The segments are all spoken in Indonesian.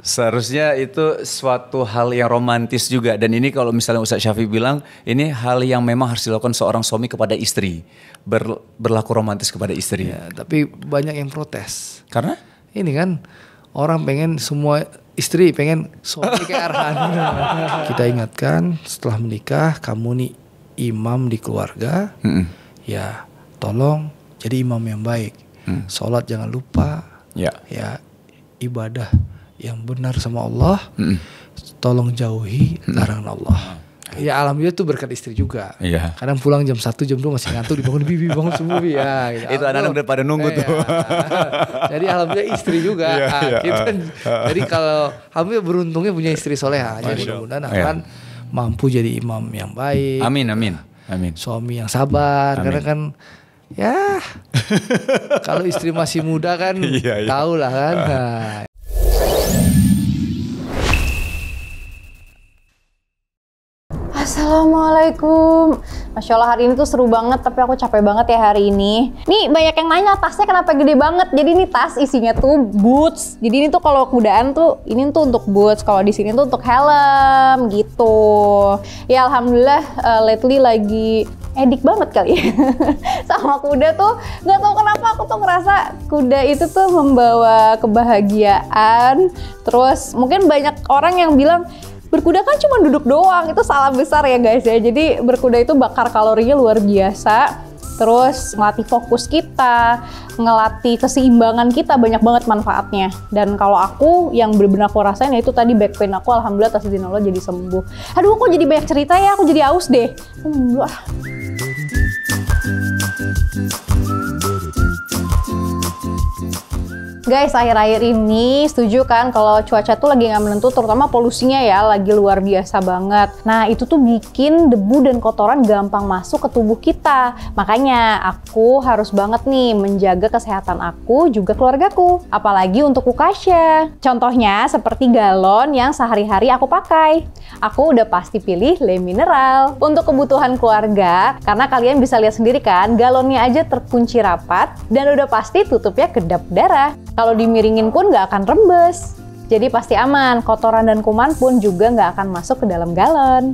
Seharusnya itu suatu hal yang romantis juga dan ini kalau misalnya Ustaz Syafi bilang ini hal yang memang harus dilakukan seorang suami kepada istri Ber, berlaku romantis kepada istri. Ya, tapi banyak yang protes. Karena ini kan orang pengen semua istri pengen suami kayak Arhan. Kita ingatkan setelah menikah kamu nih imam di keluarga. Mm -mm. Ya, tolong jadi imam yang baik. Mm. Sholat jangan lupa. Yeah. Ya, ibadah yang benar sama Allah mm. tolong jauhi larangan Allah Ya alhamdulillah itu berkat istri juga. Iya. Kadang pulang jam 1 jam 2 masih ngantuk dibangun bibi bangun subuh ya. Gitu. Itu anak-anak udah nunggu ya, tuh. Ya. Jadi alhamdulillah istri juga. Iya, nah, iya. Gitu. jadi kalau alhamdulillah beruntungnya punya istri soleha. Ah, jadi mudah-mudahan iya. akan ya. mampu jadi imam yang baik. Amin amin. Amin. Suami yang sabar amin. karena kan ya kalau istri masih muda kan iya, iya. tahu lah kan. Ah. Nah, Assalamualaikum. Masya Allah hari ini tuh seru banget, tapi aku capek banget ya hari ini. Nih banyak yang nanya tasnya kenapa gede banget. Jadi ini tas isinya tuh boots. Jadi ini tuh kalau kudaan tuh ini tuh untuk boots, kalau di sini tuh untuk helm gitu. Ya alhamdulillah uh, lately lagi edik banget kali ya. sama kuda tuh Gak tau kenapa aku tuh ngerasa kuda itu tuh membawa kebahagiaan terus mungkin banyak orang yang bilang berkuda kan cuma duduk doang itu salah besar ya guys ya jadi berkuda itu bakar kalorinya luar biasa terus ngelatih fokus kita, ngelatih keseimbangan kita banyak banget manfaatnya. Dan kalau aku yang benar-benar aku rasain ya itu tadi back pain aku alhamdulillah atas izin Allah jadi sembuh. Aduh, kok jadi banyak cerita ya, aku jadi aus deh. Hmm, Guys, akhir-akhir ini setuju kan kalau cuaca tuh lagi nggak menentu, terutama polusinya ya, lagi luar biasa banget. Nah, itu tuh bikin debu dan kotoran gampang masuk ke tubuh kita. Makanya aku harus banget nih menjaga kesehatan aku juga keluargaku, apalagi untuk kukasya Contohnya seperti galon yang sehari-hari aku pakai. Aku udah pasti pilih Le Mineral. Untuk kebutuhan keluarga, karena kalian bisa lihat sendiri kan, galonnya aja terkunci rapat dan udah pasti tutupnya kedap darah. Kalau dimiringin pun nggak akan rembes. Jadi pasti aman, kotoran dan kuman pun juga nggak akan masuk ke dalam galon.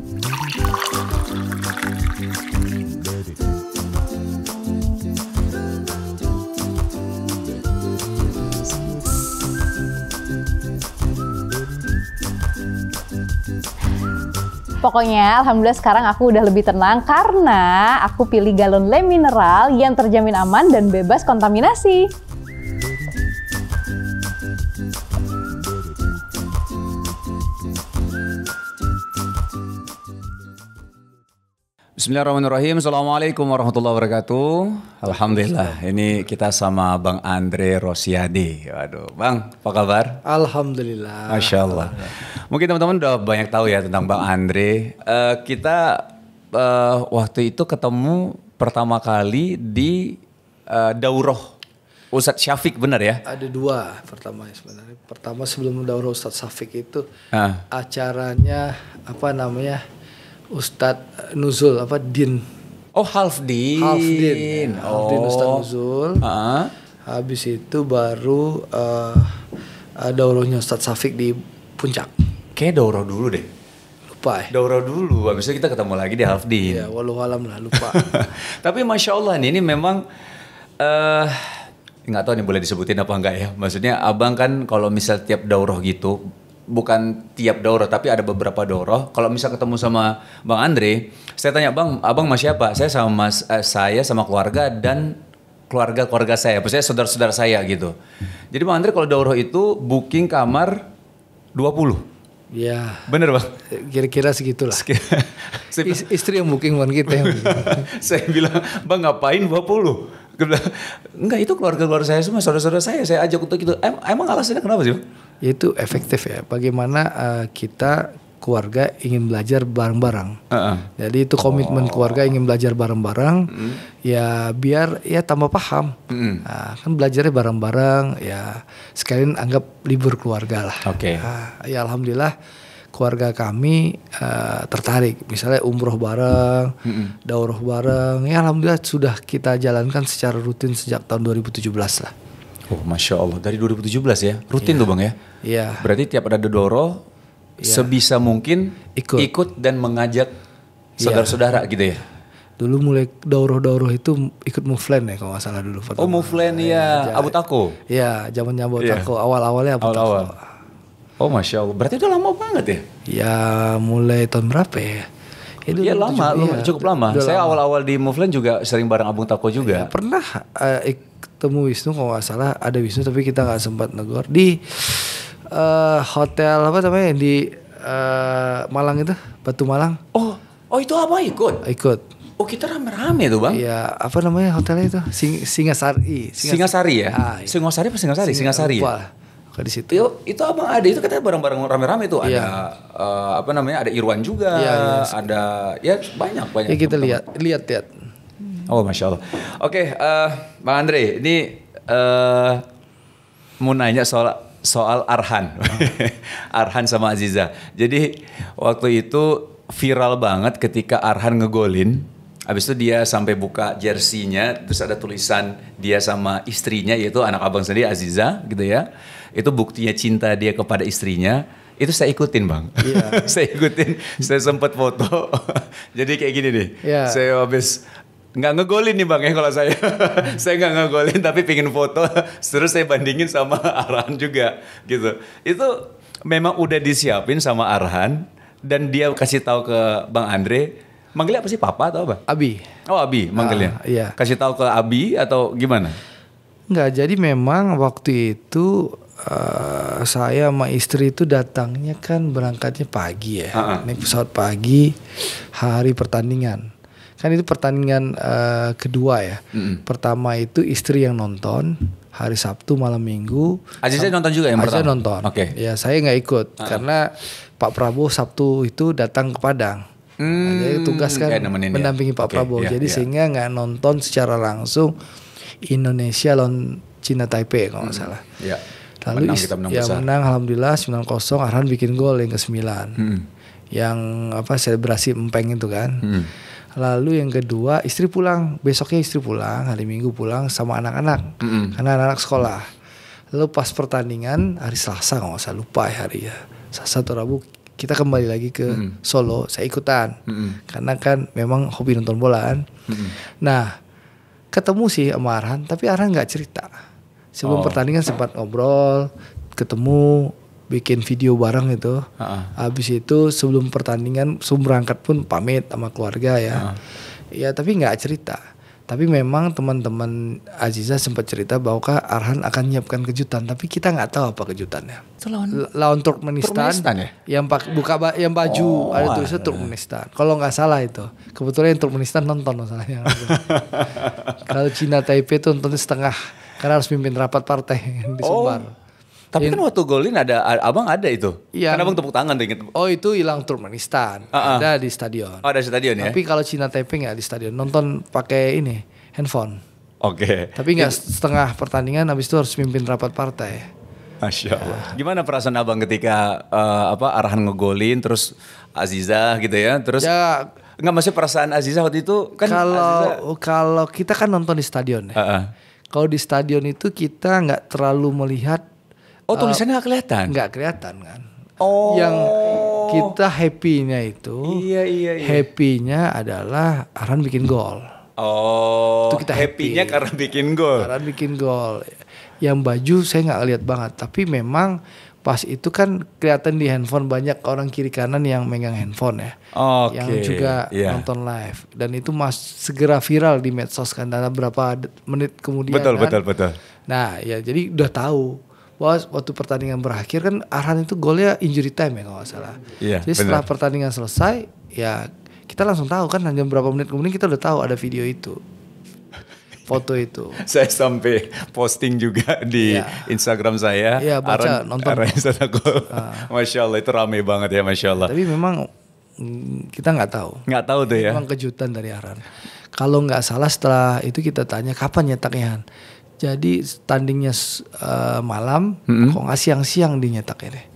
Pokoknya alhamdulillah sekarang aku udah lebih tenang karena aku pilih galon Le Mineral yang terjamin aman dan bebas kontaminasi. Bismillahirrahmanirrahim. Assalamualaikum warahmatullahi wabarakatuh. Alhamdulillah. Ini kita sama Bang Andre Rosiade. Waduh, Bang, apa kabar? Alhamdulillah. Masya Allah. Mungkin teman-teman udah banyak tahu ya tentang Bang Andre. Uh, kita uh, waktu itu ketemu pertama kali di uh, eh, Dauroh. Ustadz Syafiq benar ya? Ada dua pertama ya sebenarnya. Pertama sebelum Dauroh Ustadz Syafiq itu uh. acaranya apa namanya? Ustadz Nuzul apa Din Oh Half Half Din ya. Half oh. Ustadz Nuzul uh -huh. habis itu baru uh, eh, daurohnya Ustadz Safik di puncak kayak dauroh dulu deh lupa ya. Eh? Daurah dulu, habis itu kita ketemu lagi di Din Ya, walau alam lah lupa. Tapi masya Allah nih, ini memang eh uh, nggak tahu nih boleh disebutin apa enggak ya. Maksudnya abang kan kalau misal tiap daurah gitu bukan tiap daurah tapi ada beberapa daurah. Kalau misal ketemu sama Bang Andre, saya tanya Bang, Abang masih siapa? Saya sama mas, eh, saya sama keluarga dan keluarga-keluarga saya, maksudnya saudara-saudara saya gitu. Jadi Bang Andre kalau daurah itu booking kamar 20. Ya. Bener bang? Kira-kira segitulah. Is istri yang booking bukan kita. Yang saya bilang, bang ngapain 20? gue enggak itu keluarga keluarga saya semua saudara-saudara saya saya ajak untuk itu em emang alasannya kenapa sih itu efektif ya bagaimana uh, kita keluarga ingin belajar bareng-bareng. Uh-uh. Jadi itu komitmen oh. keluarga ingin belajar bareng-bareng. Mm. Ya biar ya tambah paham. Mm. Nah, kan belajarnya bareng-bareng. Ya sekalian anggap libur keluarga lah. Oke. Okay. Nah, ya alhamdulillah keluarga kami uh, tertarik misalnya umroh bareng, mm -hmm. daurah bareng. Ya alhamdulillah sudah kita jalankan secara rutin sejak tahun 2017 lah. Oh, masya Allah dari 2017 ya rutin yeah. tuh bang ya. Iya. Yeah. Berarti tiap ada dodoro yeah. Iya. sebisa mungkin ikut, ikut dan mengajak iya. saudara-saudara yeah. gitu ya. Dulu mulai daurah-daurah itu ikut muflen ya kalau nggak salah dulu. Oh muflen ya, ya Abu Tako. Iya, zamannya abu yeah. Tako awal-awalnya Abu awal -awal. Oh masya Allah, berarti udah lama banget ya? Ya mulai tahun berapa ya? Itu ya, ya lama, cukup lama. Iya, udah saya awal-awal di Moveland juga sering bareng Abung Tako juga. Ya, pernah uh, ketemu Wisnu kalau nggak salah ada Wisnu tapi kita nggak sempat negor di uh, hotel apa namanya di uh, Malang itu Batu Malang. Oh, oh itu apa ikut? Ikut. Oh kita rame-rame tuh bang? Iya apa namanya hotelnya itu Sing Singasari. Singasari, Singasari ya? Ah, iya. Singasari apa Singasari? Singasari. Singasari. Ya? di situ. Yo, itu abang ada itu katanya barang-barang rame-rame tuh yeah. ada uh, apa namanya ada Irwan juga, yeah, iya. ada ya banyak banyak. Ya kita lihat lihat lihat. Oh masya Allah. Oke, okay, uh, eh, Bang Andre ini uh, mau nanya soal soal Arhan, Arhan sama Aziza. Jadi waktu itu viral banget ketika Arhan ngegolin. Habis itu dia sampai buka jersinya, terus ada tulisan dia sama istrinya yaitu anak abang sendiri Aziza gitu ya itu buktinya cinta dia kepada istrinya itu saya ikutin bang yeah. saya ikutin saya sempat foto jadi kayak gini nih yeah. saya habis nggak ngegolin nih bang ya kalau saya saya nggak ngegolin tapi pingin foto terus saya bandingin sama Arhan juga gitu itu memang udah disiapin sama Arhan dan dia kasih tahu ke bang Andre manggilnya apa sih papa atau apa Abi oh Abi manggilnya uh, iya. kasih tahu ke Abi atau gimana Nggak, jadi memang waktu itu Eh, saya sama istri itu datangnya kan berangkatnya pagi ya. Uh-uh. pesawat pagi hari pertandingan. Kan itu pertandingan uh, kedua ya. uh Pertama itu istri yang nonton hari Sabtu malam Minggu. saya nonton juga yang Aziz pertama. nonton. Oke. Okay. Ya saya nggak ikut uh-uh. karena Pak Prabowo Sabtu itu datang ke Padang. Hmm, nah, jadi tugas kan ya, mendampingi Pak okay, Prabowo. Ya, jadi ya. sehingga nggak nonton secara langsung Indonesia lawan Cina Taipei kalau nggak hmm, salah. Ya. Lalu menang, kita menang ya besar. menang alhamdulillah 9 kosong Arhan bikin gol yang ke-9. Hmm. Yang apa selebrasi empeng itu kan. Hmm. Lalu yang kedua istri pulang, besoknya istri pulang, hari Minggu pulang sama anak-anak. Hmm. Karena anak-anak sekolah. Lalu pas pertandingan hari Selasa nggak usah lupa ya hari ya. Selasa atau Rabu kita kembali lagi ke mm. Solo saya ikutan mm. karena kan memang hobi nonton bola kan mm. nah ketemu sih sama Arhan tapi Arhan nggak cerita sebelum oh. pertandingan sempat ngobrol ketemu bikin video bareng itu uh -uh. habis itu sebelum pertandingan sebelum berangkat pun pamit sama keluarga ya uh -uh. ya tapi nggak cerita tapi memang teman-teman Aziza sempat cerita bahwa Kak Arhan akan menyiapkan kejutan, tapi kita nggak tahu apa kejutannya. Itu lawan, lawan Turkmenistan, Turkmenistan ya? yang pak buka ba yang baju oh, ada tulisnya Turkmenistan. Kalau nggak salah itu, kebetulan yang Turkmenistan nonton masalahnya. Kalau Cina Taipei itu nonton setengah karena harus pimpin rapat partai di oh. Sumbar. Tapi kan waktu golin ada abang ada itu. Iya. Karena abang tepuk tangan tuh inget. Oh itu hilang Turkmenistan. Uh ah, -uh. Ah. Ada di stadion. Oh ada di stadion ya. Tapi kalau Cina Taiping ya di stadion nonton pakai ini handphone. Oke. Okay. Tapi nggak setengah pertandingan habis itu harus pimpin rapat partai. Masya Allah. Ya. Gimana perasaan abang ketika uh, apa arahan ngegolin terus Aziza gitu ya terus. Ya nggak masih perasaan Aziza waktu itu kan kalau kalau kita kan nonton di stadion ya. Uh -uh kalau di stadion itu kita nggak terlalu melihat. Oh eh, tulisannya nggak uh, kelihatan? Nggak kelihatan kan. Oh. Yang kita happynya itu, iya, iya, iya. happy adalah Aran bikin gol. Oh, itu kita happynya happy. karena bikin gol. Karena bikin gol. Yang baju saya nggak lihat banget, tapi memang pas itu kan kelihatan di handphone banyak orang kiri kanan yang megang handphone ya, okay. yang juga yeah. nonton live dan itu mas segera viral di medsos kan dalam berapa menit kemudian. Betul kan? betul betul. Nah ya jadi udah tahu bahwa waktu pertandingan berakhir kan Arhan itu golnya injury time ya kalau nggak salah. Yeah, jadi bener. setelah pertandingan selesai ya kita langsung tahu kan hanya berapa menit kemudian kita udah tahu ada video itu foto itu. saya sampai posting juga di ya. Instagram saya. Iya baca Aran, nonton. Sadako. ah. Masya Allah itu rame banget ya Masya Allah. Tapi memang mm, kita nggak tahu. Nggak tahu tuh ya. Memang kejutan dari Aran. Kalau nggak salah setelah itu kita tanya kapan nyetaknya Jadi tandingnya uh, malam, mm -hmm. kok nggak siang-siang dinyetaknya deh.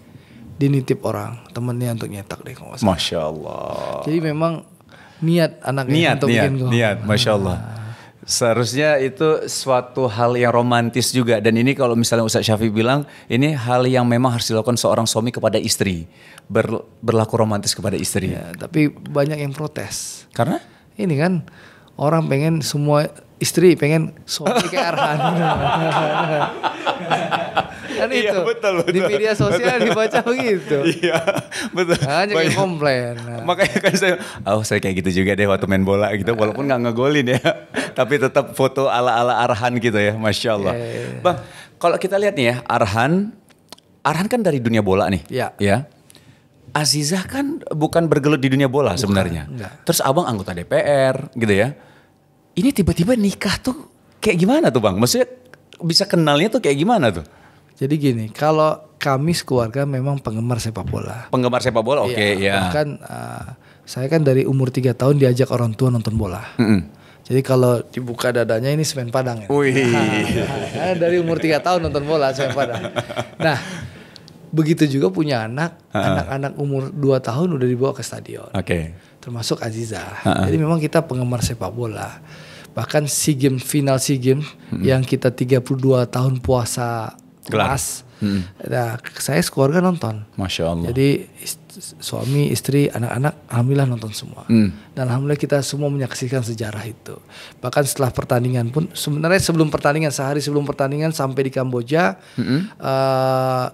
Dinitip orang temennya untuk nyetak deh Masya Allah. Jadi memang niat anaknya niat, untuk niat, Niat, Masya Allah. Nah, Seharusnya itu suatu hal yang romantis juga dan ini kalau misalnya Ustaz Syafi bilang ini hal yang memang harus dilakukan seorang suami kepada istri ber, berlaku romantis kepada istri. Ya, tapi banyak yang protes. Karena? Ini kan orang pengen semua istri pengen suami kayak Arhan. kan iya, itu. Iya, betul, betul. Di media sosial betul. dibaca begitu. Iya, betul. Hanya yang komplain. Nah. Makanya kan saya, oh saya kayak gitu juga deh waktu main bola gitu. Walaupun nggak ngegolin ya. tapi tetap foto ala-ala Arhan gitu ya. Masya Allah. Yeah, iya, iya. Bang, kalau kita lihat nih ya, Arhan. Arhan kan dari dunia bola nih. Iya. Ya. Azizah kan bukan bergelut di dunia bola bukan, sebenarnya. Enggak. Terus abang anggota DPR gitu ya ini tiba-tiba nikah tuh kayak gimana tuh bang? Maksudnya bisa kenalnya tuh kayak gimana tuh? Jadi gini, kalau kami sekeluarga memang penggemar sepak bola. Penggemar sepak bola, oke okay, ya. Yeah. Iya. Kan uh, eh, saya kan dari umur 3 tahun diajak orang tua nonton bola. Mm -hmm. Jadi kalau dibuka dadanya ini semen padang. Ya? Wih. Nah, dari umur 3 tahun nonton bola semen padang. Nah, begitu juga punya anak, anak-anak uh -huh. umur 2 tahun udah dibawa ke stadion. Oke. Okay termasuk Aziza. Uh -uh. Jadi memang kita penggemar sepak bola. Bahkan si game final SEA Games hmm. yang kita 32 tahun puasa kelas. Hmm. Nah, saya sekeluarga nonton. Masya Allah. Jadi istri, suami, istri, anak-anak, alhamdulillah nonton semua. Hmm. Dan alhamdulillah kita semua menyaksikan sejarah itu. Bahkan setelah pertandingan pun, sebenarnya sebelum pertandingan sehari sebelum pertandingan sampai di Kamboja, hmm. uh,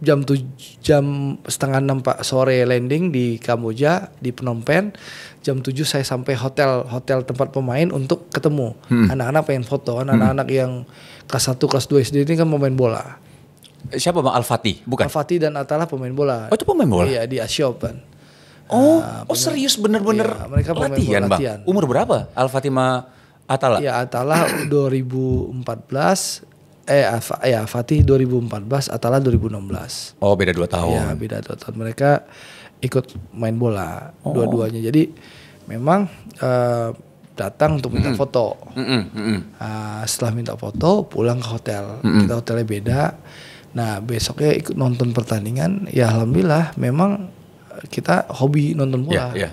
jam tuj jam setengah enam pak sore landing di Kamboja di Phnom Penh jam tujuh saya sampai hotel hotel tempat pemain untuk ketemu hmm. anak-anak hmm. Anak -anak pengen foto anak-anak hmm. yang kelas satu kelas dua SD ini kan pemain bola siapa bang Alfati bukan Alfati dan Atala pemain bola oh itu pemain bola iya di Asia Open oh nah, oh ah, serius bener-bener iya, mereka pemain latihan, bola latihan bang umur berapa Alfati ma Atala ya Atala 2014 eh ya Fatih 2014, Atala 2016. Oh, beda dua tahun. Ya, beda dua tahun. Mereka ikut main bola oh. dua-duanya. Jadi memang uh, datang untuk minta mm -hmm. foto. Mm -hmm. Uh, setelah minta foto, pulang ke hotel. Mm -hmm. Kita hotelnya beda. Nah, besoknya ikut nonton pertandingan. Ya alhamdulillah memang kita hobi nonton bola. Yeah, yeah.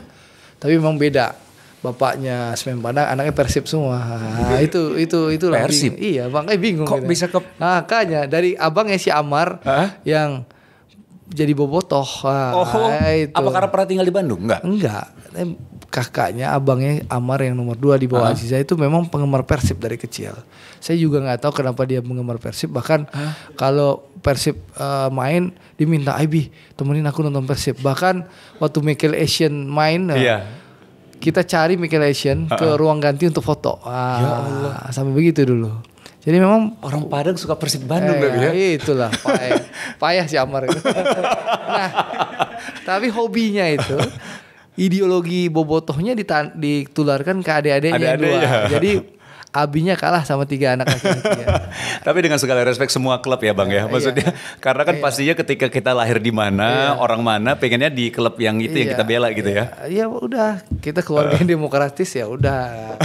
Tapi memang beda bapaknya Semen Padang, anaknya Persib semua. Nah, itu itu itu Persib. Bing, iya, Bang, eh bingung. Kok gitu. bisa ke nah, Makanya nah, dari abangnya si Amar Hah? yang jadi bobotoh. Nah, oh, itu. apa karena pernah tinggal di Bandung? Enggak. Enggak. Eh, kakaknya, abangnya Amar yang nomor dua di bawah Aziza itu memang penggemar Persib dari kecil. Saya juga nggak tahu kenapa dia penggemar Persib. Bahkan kalau Persib uh, main diminta Ibi temenin aku nonton Persib. Bahkan waktu Michael Asian main, yeah. Uh, iya kita cari Michelation uh -uh. ke ruang ganti untuk foto. Ah, ya Allah. Sampai begitu dulu. Jadi memang orang Padang suka Persib Bandung eh, ya, Itulah payah. payah e. e si Amar nah, tapi hobinya itu ideologi bobotohnya ditularkan ke adik-adiknya Adik -adiknya. Dua. Jadi abinya kalah sama tiga anak laki-laki. Ya. Tapi dengan segala respect semua klub ya bang ya, iya, iya. maksudnya iya. karena kan iya. pastinya ketika kita lahir di mana, iya. orang mana, pengennya di klub yang itu iya. yang kita bela gitu ya. iya. ya. Iya udah, kita keluarga eh. demokratis ya udah.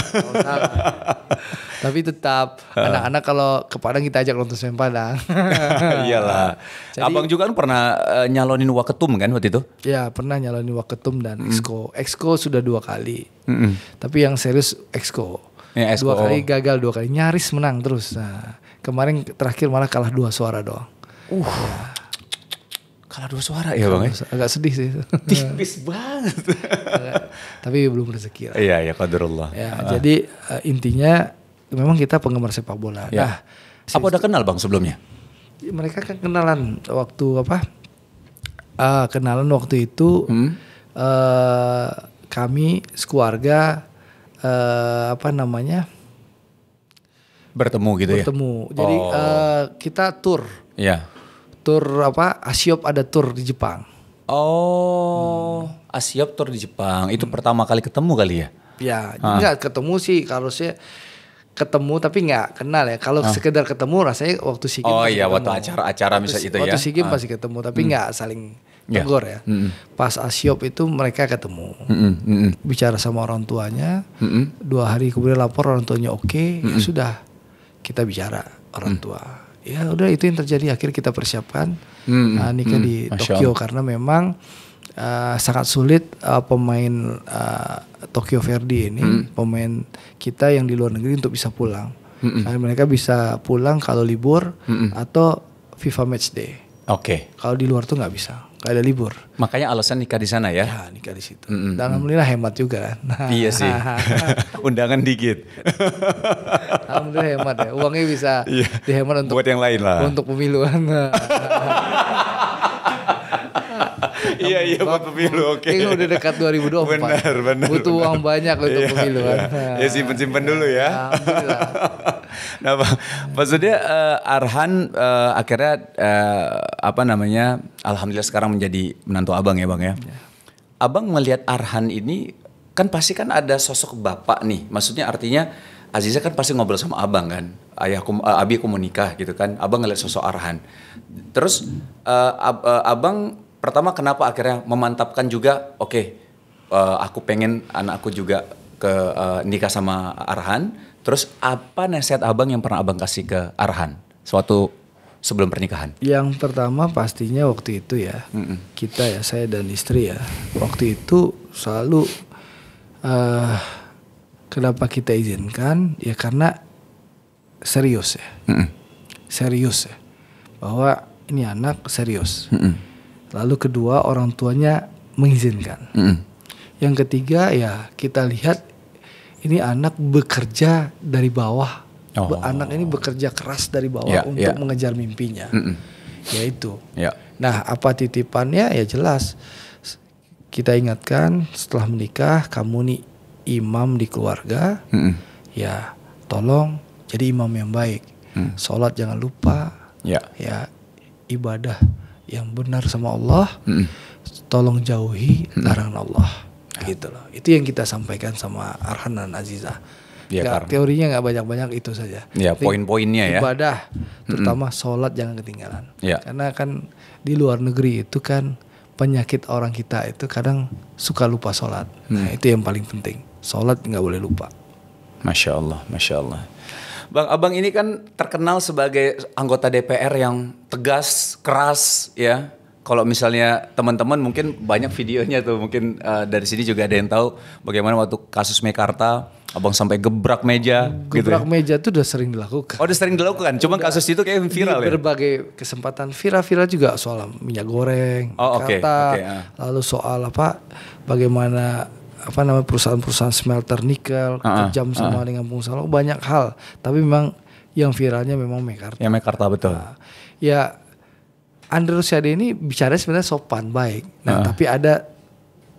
Tapi tetap eh. anak-anak uh. kalau ke Padang kita ajak nonton Semen Padang. Iyalah. Abang juga kan pernah uh, nyalonin Waketum kan waktu itu? Ya pernah nyalonin Waketum dan mm. Exco. Exco sudah dua kali. Mm -mm. Tapi yang serius Exco. Ya, dua kali gagal, dua kali nyaris menang terus. Nah, kemarin terakhir malah kalah dua suara doang. Uh. Ya kalah dua suara iya, ya bang ya? agak sedih sih tipis banget tapi belum rezeki lah iya ya qadarullah. ya, ah. jadi uh, intinya memang kita penggemar sepak bola ya. nah apa udah kenal bang sebelumnya mereka kan kenalan waktu apa uh, kenalan waktu itu hmm. uh, kami sekeluarga uh, apa namanya bertemu gitu bertemu. ya bertemu jadi oh. uh, kita tour ya yeah. tour apa Asiop ada tour di Jepang oh hmm. Asiop tour di Jepang itu hmm. pertama kali ketemu kali ya ya ah. enggak ketemu sih kalau saya ketemu tapi nggak kenal ya kalau ah. sekedar ketemu rasanya waktu sih oh iya waktu acara-acara misalnya itu waktu ya waktu sih ah. pasti ketemu tapi nggak hmm. saling Ya. tegur yeah. ya. Mm -hmm. Pas asiop itu mereka ketemu, mm -hmm. bicara sama orang tuanya, mm -hmm. dua hari kemudian lapor orang tuanya oke, okay, mm -hmm. ya sudah kita bicara orang mm -hmm. tua. Ya udah itu yang terjadi akhir kita persiapkan -hmm. nah, nikah -hmm. di Tokyo Allah. karena memang uh, sangat sulit uh, pemain uh, Tokyo Verdi ini, -hmm. pemain kita yang di luar negeri untuk bisa pulang. Mm -hmm. nah, mereka bisa pulang kalau libur -hmm. atau FIFA Match Day. Oke. Okay. Kalau di luar tuh nggak bisa gak ada libur. Makanya alasan nikah di sana ya? Ya nikah di situ. Mm hmm Dan alhamdulillah hemat juga. iya sih. Undangan dikit. alhamdulillah hemat ya. Uangnya bisa yeah. dihemat untuk buat yang lain lah. Untuk pemiluan. iya iya buat pemilu oke. Okay. Ini udah dekat 2024. Benar benar. Butuh benar. uang banyak untuk pemilu. Iya. sih iya. Ya simpen simpen dulu ya. Alhamdulillah nah, maksudnya uh, Arhan uh, akhirnya uh, apa namanya? Alhamdulillah sekarang menjadi menantu abang ya bang ya. ya. Abang melihat Arhan ini kan pasti kan ada sosok bapak nih. Maksudnya artinya Aziza kan pasti ngobrol sama abang kan. Ayahku, uh, abi aku mau gitu kan. Abang ngeliat sosok Arhan. Terus uh, ab, uh, abang pertama kenapa akhirnya memantapkan juga? Oke, okay, uh, aku pengen anakku juga ke uh, nikah sama Arhan Terus apa nasihat abang yang pernah abang kasih ke Arhan? Suatu sebelum pernikahan? Yang pertama pastinya waktu itu ya. Mm -mm. Kita ya, saya dan istri ya. Waktu itu selalu... Uh, kenapa kita izinkan? Ya karena serius ya. Mm -mm. Serius ya. Bahwa ini anak serius. Mm -mm. Lalu kedua orang tuanya mengizinkan. Mm -mm. Yang ketiga ya kita lihat ini anak bekerja dari bawah. Oh. Anak ini bekerja keras dari bawah yeah, untuk yeah. mengejar mimpinya. Mm -mm. Yaitu. Yeah. Nah, apa titipannya? Ya jelas. Kita ingatkan setelah menikah kamu nih imam di keluarga. Mm -mm. Ya, tolong jadi imam yang baik. Mm. Sholat jangan lupa. Yeah. Ya, ibadah yang benar sama Allah. Mm -mm. Tolong jauhi mm -mm. larangan Allah gitu loh itu yang kita sampaikan sama Arhan dan Aziza ya, gak, karena... teorinya nggak banyak-banyak itu saja ya poin-poinnya ya ibadah terutama mm -hmm. sholat jangan ketinggalan ya. karena kan di luar negeri itu kan penyakit orang kita itu kadang suka lupa sholat nah, hmm. nah itu yang paling penting sholat nggak boleh lupa masya Allah masya Allah Bang Abang ini kan terkenal sebagai anggota DPR yang tegas, keras ya kalau misalnya teman-teman mungkin banyak videonya tuh mungkin uh, dari sini juga ada yang tahu bagaimana waktu kasus Mekarta abang sampai gebrak meja gebrak gitu ya? meja itu udah sering dilakukan oh udah sering dilakukan cuma udah, kasus itu kayak viral di ya berbagai kesempatan viral-viral juga soal minyak goreng oh, okay, Mekarta okay, uh. lalu soal apa bagaimana apa namanya perusahaan-perusahaan smelter nikel uh ah, -uh, ah. jam ah, sama uh -uh. dengan pengusaha oh, banyak hal tapi memang yang viralnya memang Mekarta ya Mekarta betul nah, ya Andre Rusyade ini bicara sebenarnya sopan baik. Nah, uh. tapi ada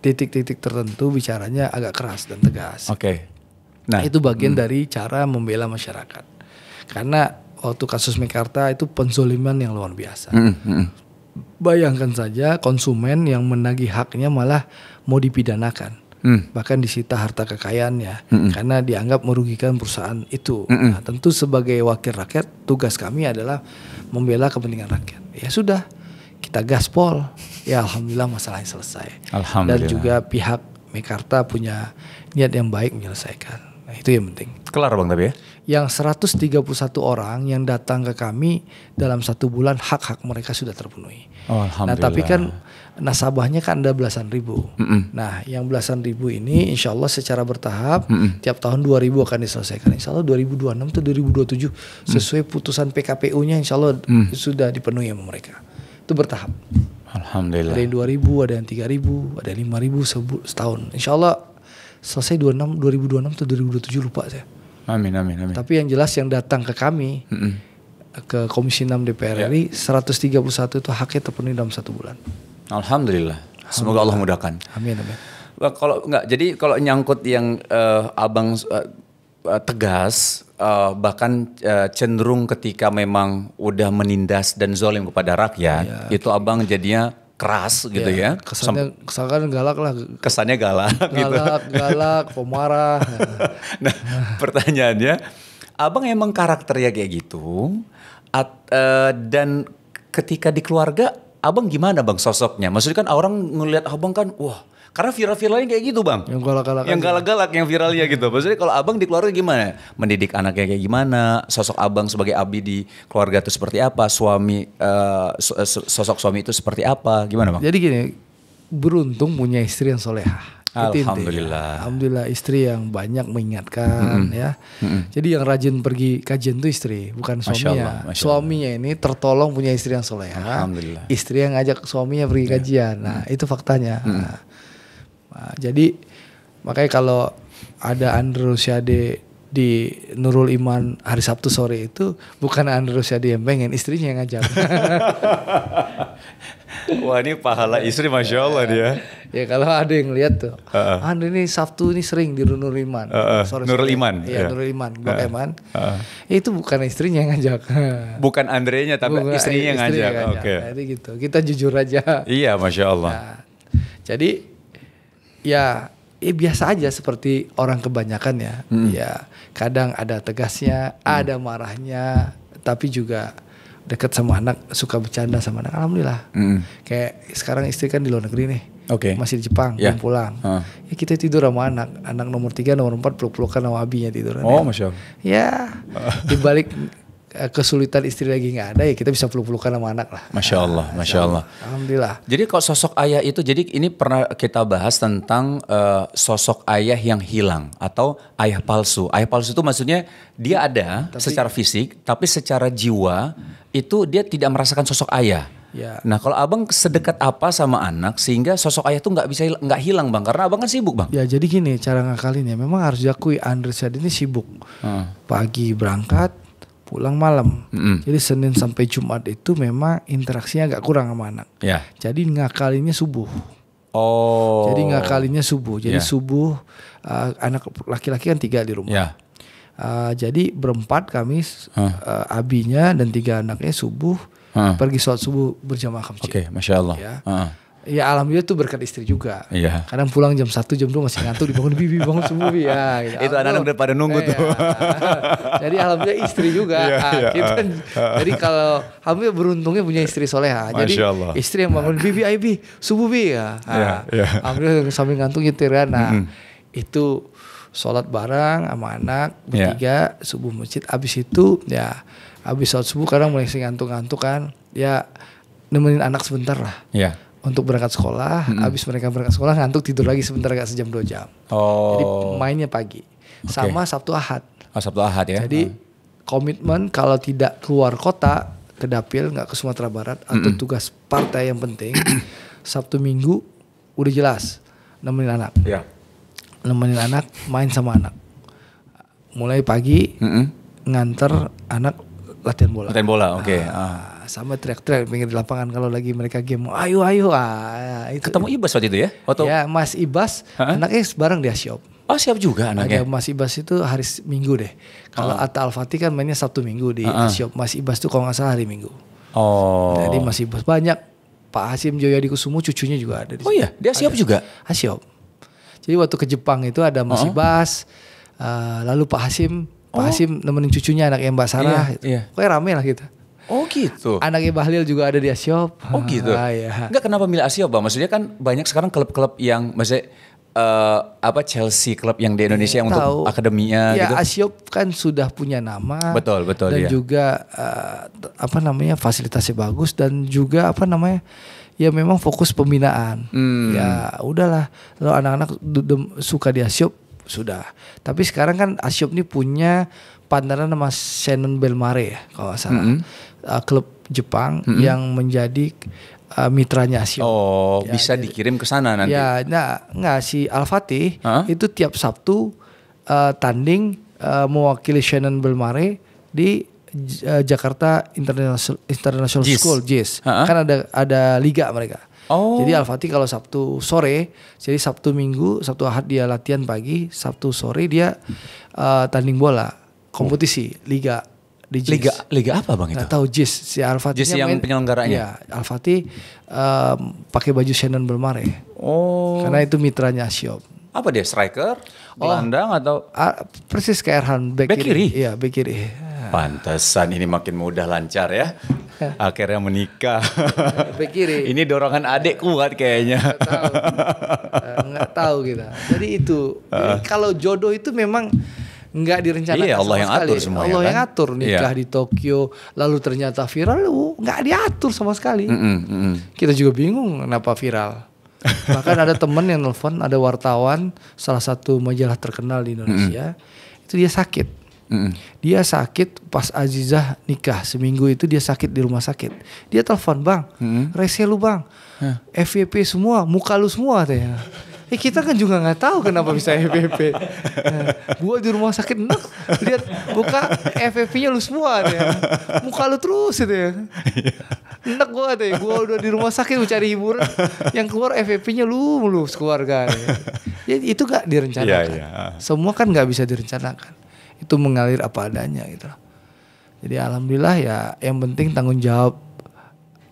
titik-titik tertentu bicaranya agak keras dan tegas. Oke. Okay. Nah, itu bagian hmm. dari cara membela masyarakat. Karena waktu kasus Mekarta itu penzoliman yang luar biasa. Hmm. Hmm. hmm. Bayangkan saja konsumen yang menagih haknya malah mau dipidanakan hmm. bahkan disita harta kekayaannya hmm. karena dianggap merugikan perusahaan itu. Nah, tentu sebagai wakil rakyat tugas kami adalah membela kepentingan rakyat. Ya sudah kita gaspol. Ya alhamdulillah masalahnya selesai. Alhamdulillah. Dan juga pihak Mekarta punya niat yang baik menyelesaikan. Nah, itu yang penting. Kelar bang tapi ya? yang 131 orang yang datang ke kami dalam satu bulan hak-hak mereka sudah terpenuhi. Oh, Nah tapi kan nasabahnya kan ada belasan ribu. Mm -mm. Nah yang belasan ribu ini insya Allah secara bertahap mm -mm. tiap tahun 2000 akan diselesaikan. Insya Allah 2026 atau 2027 mm. sesuai mm. putusan PKPU-nya insya Allah mm. sudah dipenuhi sama mereka. Itu bertahap. Alhamdulillah. Ada yang 2000, ada yang 3000, ada yang 5000 setahun. Insya Allah selesai 26 2026 atau 2027 lupa saya. Amin amin amin. Tapi yang jelas yang datang ke kami mm -mm. ke Komisi 6 DPR RI yeah. 131 itu haknya terpenuhi dalam satu bulan. Alhamdulillah. Alhamdulillah. Semoga Allah mudahkan. Amin amin. Bah, kalau enggak jadi kalau nyangkut yang uh, Abang uh, tegas uh, bahkan uh, cenderung ketika memang udah menindas dan zolim kepada rakyat ya, itu okay. abang jadinya keras gitu ya. ya. Kesannya kesannya galak lah. Kesannya galak, galak gitu. Galak, pemarah. nah, pertanyaannya, Abang emang karakternya kayak gitu at, uh, dan ketika di keluarga Abang gimana Bang sosoknya? Maksudnya kan orang ngelihat Abang kan, wah karena viral-viralnya kayak gitu bang. Yang galak-galak. Yang galak-galak yang viralnya gitu. Maksudnya kalau abang di keluarga gimana? Mendidik anaknya kayak gimana? Sosok abang sebagai abi di keluarga itu seperti apa? Suami uh, sosok suami itu seperti apa? Gimana bang? Jadi gini, beruntung punya istri yang solehah. Alhamdulillah. Alhamdulillah istri yang banyak mengingatkan mm -hmm. ya. Mm -hmm. Jadi yang rajin pergi kajian tuh istri, bukan suaminya. Masya Allah, Masya Allah. Suaminya ini tertolong punya istri yang soleha. Ya. Alhamdulillah. Istri yang ngajak suaminya pergi iya. kajian. Nah, mm -hmm. itu faktanya. Mm -hmm. nah, Nah, jadi makanya kalau ada Andrew Syade di Nurul Iman hari Sabtu sore itu bukan Andrew Syade yang pengen istrinya yang ngajak. Wah ini pahala istri masya Allah dia. Ya kalau ada yang lihat tuh, uh-uh. ini Sabtu ini sering di Nurul Iman. Uh-uh. Nurul Iman. Iya yeah. Nurul Iman, Bang uh-uh. Eman. Uh-uh. itu bukan istrinya yang ngajak. bukan Andrenya tapi bukan, istrinya yang ngajak. Oke. Okay. Nah, gitu. Kita jujur aja. Iya masya Allah. Nah, jadi ya eh, biasa aja seperti orang kebanyakan ya. Hmm. Ya, kadang ada tegasnya, hmm. ada marahnya, tapi juga dekat sama anak, suka bercanda sama anak. Alhamdulillah. Hmm. Kayak sekarang istri kan di luar negeri nih. Oke. Okay. Masih di Jepang, yeah. belum pulang. Uh. Ya kita tidur sama anak, anak nomor tiga, nomor empat peluk-pelukan sama abinya tidur. Oh, ya. masya Allah. Ya, dibalik Eh, kesulitan istri lagi nggak ada ya kita bisa peluk-pelukan sama anak lah. Masya Allah, nah, masya Allah. Alhamdulillah. Jadi kalau sosok ayah itu, jadi ini pernah kita bahas tentang uh, sosok ayah yang hilang atau ayah palsu. Ayah palsu itu maksudnya dia ada tapi, secara fisik, tapi secara jiwa itu dia tidak merasakan sosok ayah. Ya. Nah kalau abang sedekat apa sama anak sehingga sosok ayah tuh nggak bisa nggak hilang bang karena abang kan sibuk bang. Ya jadi gini cara ngakalin ya memang harus diakui Andre ini sibuk hmm. pagi berangkat pulang malam. Mm-hmm. Jadi Senin sampai Jumat itu memang interaksinya agak kurang sama anak. Yeah. Jadi ngakalinnya subuh. Oh. Jadi ngakalinnya subuh. Jadi yeah. subuh uh, anak laki-laki kan tiga di rumah. Yeah. Uh, jadi berempat kami huh. uh, abinya dan tiga anaknya subuh huh. pergi sholat subuh berjamaah kamcik. Oke, okay, masya Allah. Ya. Uh-huh. Ya alhamdulillah tuh berkat istri juga. Iya. Kadang pulang jam 1 jam 2 masih ngantuk dibangun bibi bangun subuh bi ya. Gitu. Itu anak-anak udah pada nunggu eh, tuh. Ya. jadi alhamdulillah istri juga. Iya, nah, iya. Kita, gitu. jadi kalau alhamdulillah beruntungnya punya istri soleha. Jadi Allah. istri yang bangun bibi ibi subuh bi ya. Nah, iya, iya. Alhamdulillah sambil ngantuk gitu ya. Nah mm -hmm. itu sholat bareng sama anak iya. bertiga yeah. subuh masjid. Abis itu ya abis sholat subuh kadang mulai ngantuk-ngantuk kan. Ya nemenin anak sebentar lah. Iya. Yeah untuk berangkat sekolah, hmm. habis mereka berangkat sekolah ngantuk tidur lagi sebentar gak sejam dua jam. Oh. Jadi mainnya pagi. Okay. Sama Sabtu Ahad. Oh, Sabtu Ahad ya. Jadi hmm. komitmen kalau tidak keluar kota ke dapil nggak ke Sumatera Barat atau hmm. tugas partai yang penting Sabtu Minggu udah jelas nemenin anak. Iya. Nemenin anak, main sama anak. Mulai pagi -hmm. nganter anak latihan bola. Latihan bola, oke. Okay. Nah, ah sama teriak-teriak pinggir lapangan kalau lagi mereka game. Ayo ayo ah itu. Ketemu Ibas waktu itu ya? Atau... Ya Mas Ibas huh? anaknya bareng dia siap, Oh siap juga anaknya. Ada Mas Ibas itu hari Minggu deh. Kalau oh. Atta Fatih kan mainnya Sabtu Minggu di uh ah, huh ah. siap Mas Ibas tuh kalau nggak salah hari Minggu. Oh. Jadi Mas Ibas banyak. Pak Hasim Joyadi Kusumo cucunya juga ada. Di oh iya, dia siap juga. siap. Jadi waktu ke Jepang itu ada Mas uh-huh. Ibas, uh, lalu Pak Hasim, Pak oh. Hasim nemenin cucunya anak yang Mbak Sarah. Iya, gitu. iya. Pokoknya rame lah kita. Gitu. Oh gitu. Anaknya Bahlil juga ada di Asiop. Oh gitu. Ah, ya. Enggak kenapa milih Asiop bang? Maksudnya kan banyak sekarang klub-klub yang maksudnya uh, apa Chelsea klub yang di iya, Indonesia yang Tahu. untuk akademinya ya, gitu. Asiop kan sudah punya nama. Betul, betul Dan iya. juga uh, apa namanya fasilitasnya bagus dan juga apa namanya ya memang fokus pembinaan. Hmm. Ya udahlah, kalau anak-anak suka di Asiop sudah. Tapi sekarang kan Asyop ini punya pandangan nama Shannon Belmare ya kalau nggak salah. Mm -hmm. uh, klub Jepang mm -hmm. yang menjadi uh, mitranya Asyop. Oh, ya, bisa jadi, dikirim ke sana nanti. Ya, nah nggak si Al Fatih huh? itu tiap Sabtu uh, tanding uh, mewakili Shannon Belmare di Jakarta International International School JIS. Uh -huh. Kan ada ada liga mereka. Oh. Jadi Al-Fatih kalau Sabtu sore, jadi Sabtu Minggu, Sabtu Ahad dia latihan pagi, Sabtu sore dia uh, tanding bola, kompetisi liga di JIS. Liga liga apa Bang itu? Gak tahu JIS si Al-Fatih yang main, penyelenggaranya. Iya, Al-Fatih um, pakai baju Shannon Belmare. Oh. Karena itu mitranya Siop. Apa dia striker? Oh, atau A, ah, persis kayak Erhan back, back kiri. kiri. Iya, back kiri. Pantesan ini makin mudah lancar ya. Ya. akhirnya menikah. Pikiri. Ini dorongan adik kuat kayaknya. Nggak tahu. Eh, nggak tahu kita. Jadi itu Jadi eh. kalau jodoh itu memang nggak direncanakan iya, Allah sama yang sekali. atur semua Allah kan? yang atur iya. nikah iya. di Tokyo lalu ternyata viral lu nggak diatur sama sekali mm -mm, mm kita juga bingung kenapa viral bahkan ada temen yang nelfon ada wartawan salah satu majalah terkenal di Indonesia mm itu dia sakit Mm -hmm. Dia sakit pas Azizah nikah seminggu itu dia sakit di rumah sakit. Dia telepon bang, mm -hmm. rese lu bang, yeah. FVP semua, muka lu semua katanya. Eh kita kan juga nggak tahu kenapa bisa FVP. Nah, gua di rumah sakit enak lihat buka FVP-nya lu semua ya. Muka lu terus itu ya. Enak gua deh, gua udah di rumah sakit mau cari hiburan yang keluar FVP-nya lu mulu sekeluarga. Ya. Jadi itu gak direncanakan. Iya, iya. Semua kan nggak bisa direncanakan itu mengalir apa adanya gitu Jadi alhamdulillah ya yang penting tanggung jawab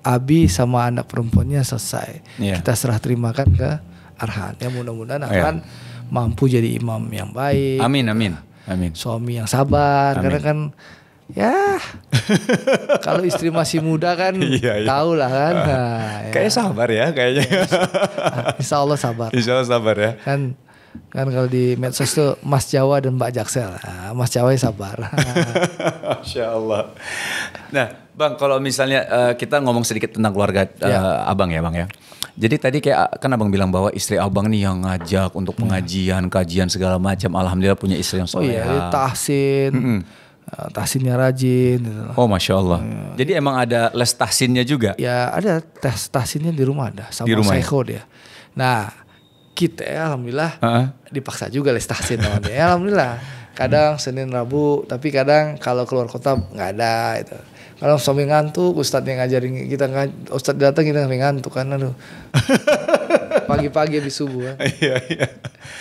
Abi sama anak perempuannya selesai. Yeah. Kita serah terimakan ke Arhan. Ya mudah-mudahan oh, akan iya. yeah. mampu jadi imam yang baik. Amin amin. Amin. Suami yang sabar amin. karena kan ya kalau istri masih muda kan iya, iya. tahu lah kan ah. nah, ya. sabar ya kayaknya insya Allah sabar insya Allah sabar ya kan kan kalau di medsos tuh Mas Jawa dan Mbak Jaksel. Nah, Mas Jawa ya sabar. Masya Allah. Nah, Bang, kalau misalnya uh, kita ngomong sedikit tentang keluarga uh, ya. Abang ya, Bang ya. Jadi tadi kayak kan Abang bilang bahwa istri Abang nih yang ngajak untuk hmm. pengajian, hmm. kajian segala macam. Alhamdulillah punya istri yang soleh. Oh iya, tahsin. Hmm -hmm. Tahsinnya rajin. Gitu. Oh masya Allah. Hmm. Jadi emang ada les tahsinnya juga? Ya ada tes tahsinnya di rumah ada sama di rumah, Seiko ya? dia. Nah kita ya, eh, alhamdulillah uh -huh. dipaksa juga les tahsin Ya, eh, alhamdulillah. Kadang Senin Rabu, tapi kadang kalau keluar kota nggak ada itu. Kalau suami ngantuk, ustadz yang ngajarin kita ustadz datang kita ngantuk karena tuh Pagi-pagi habis subuh. Eh. Iya, iya.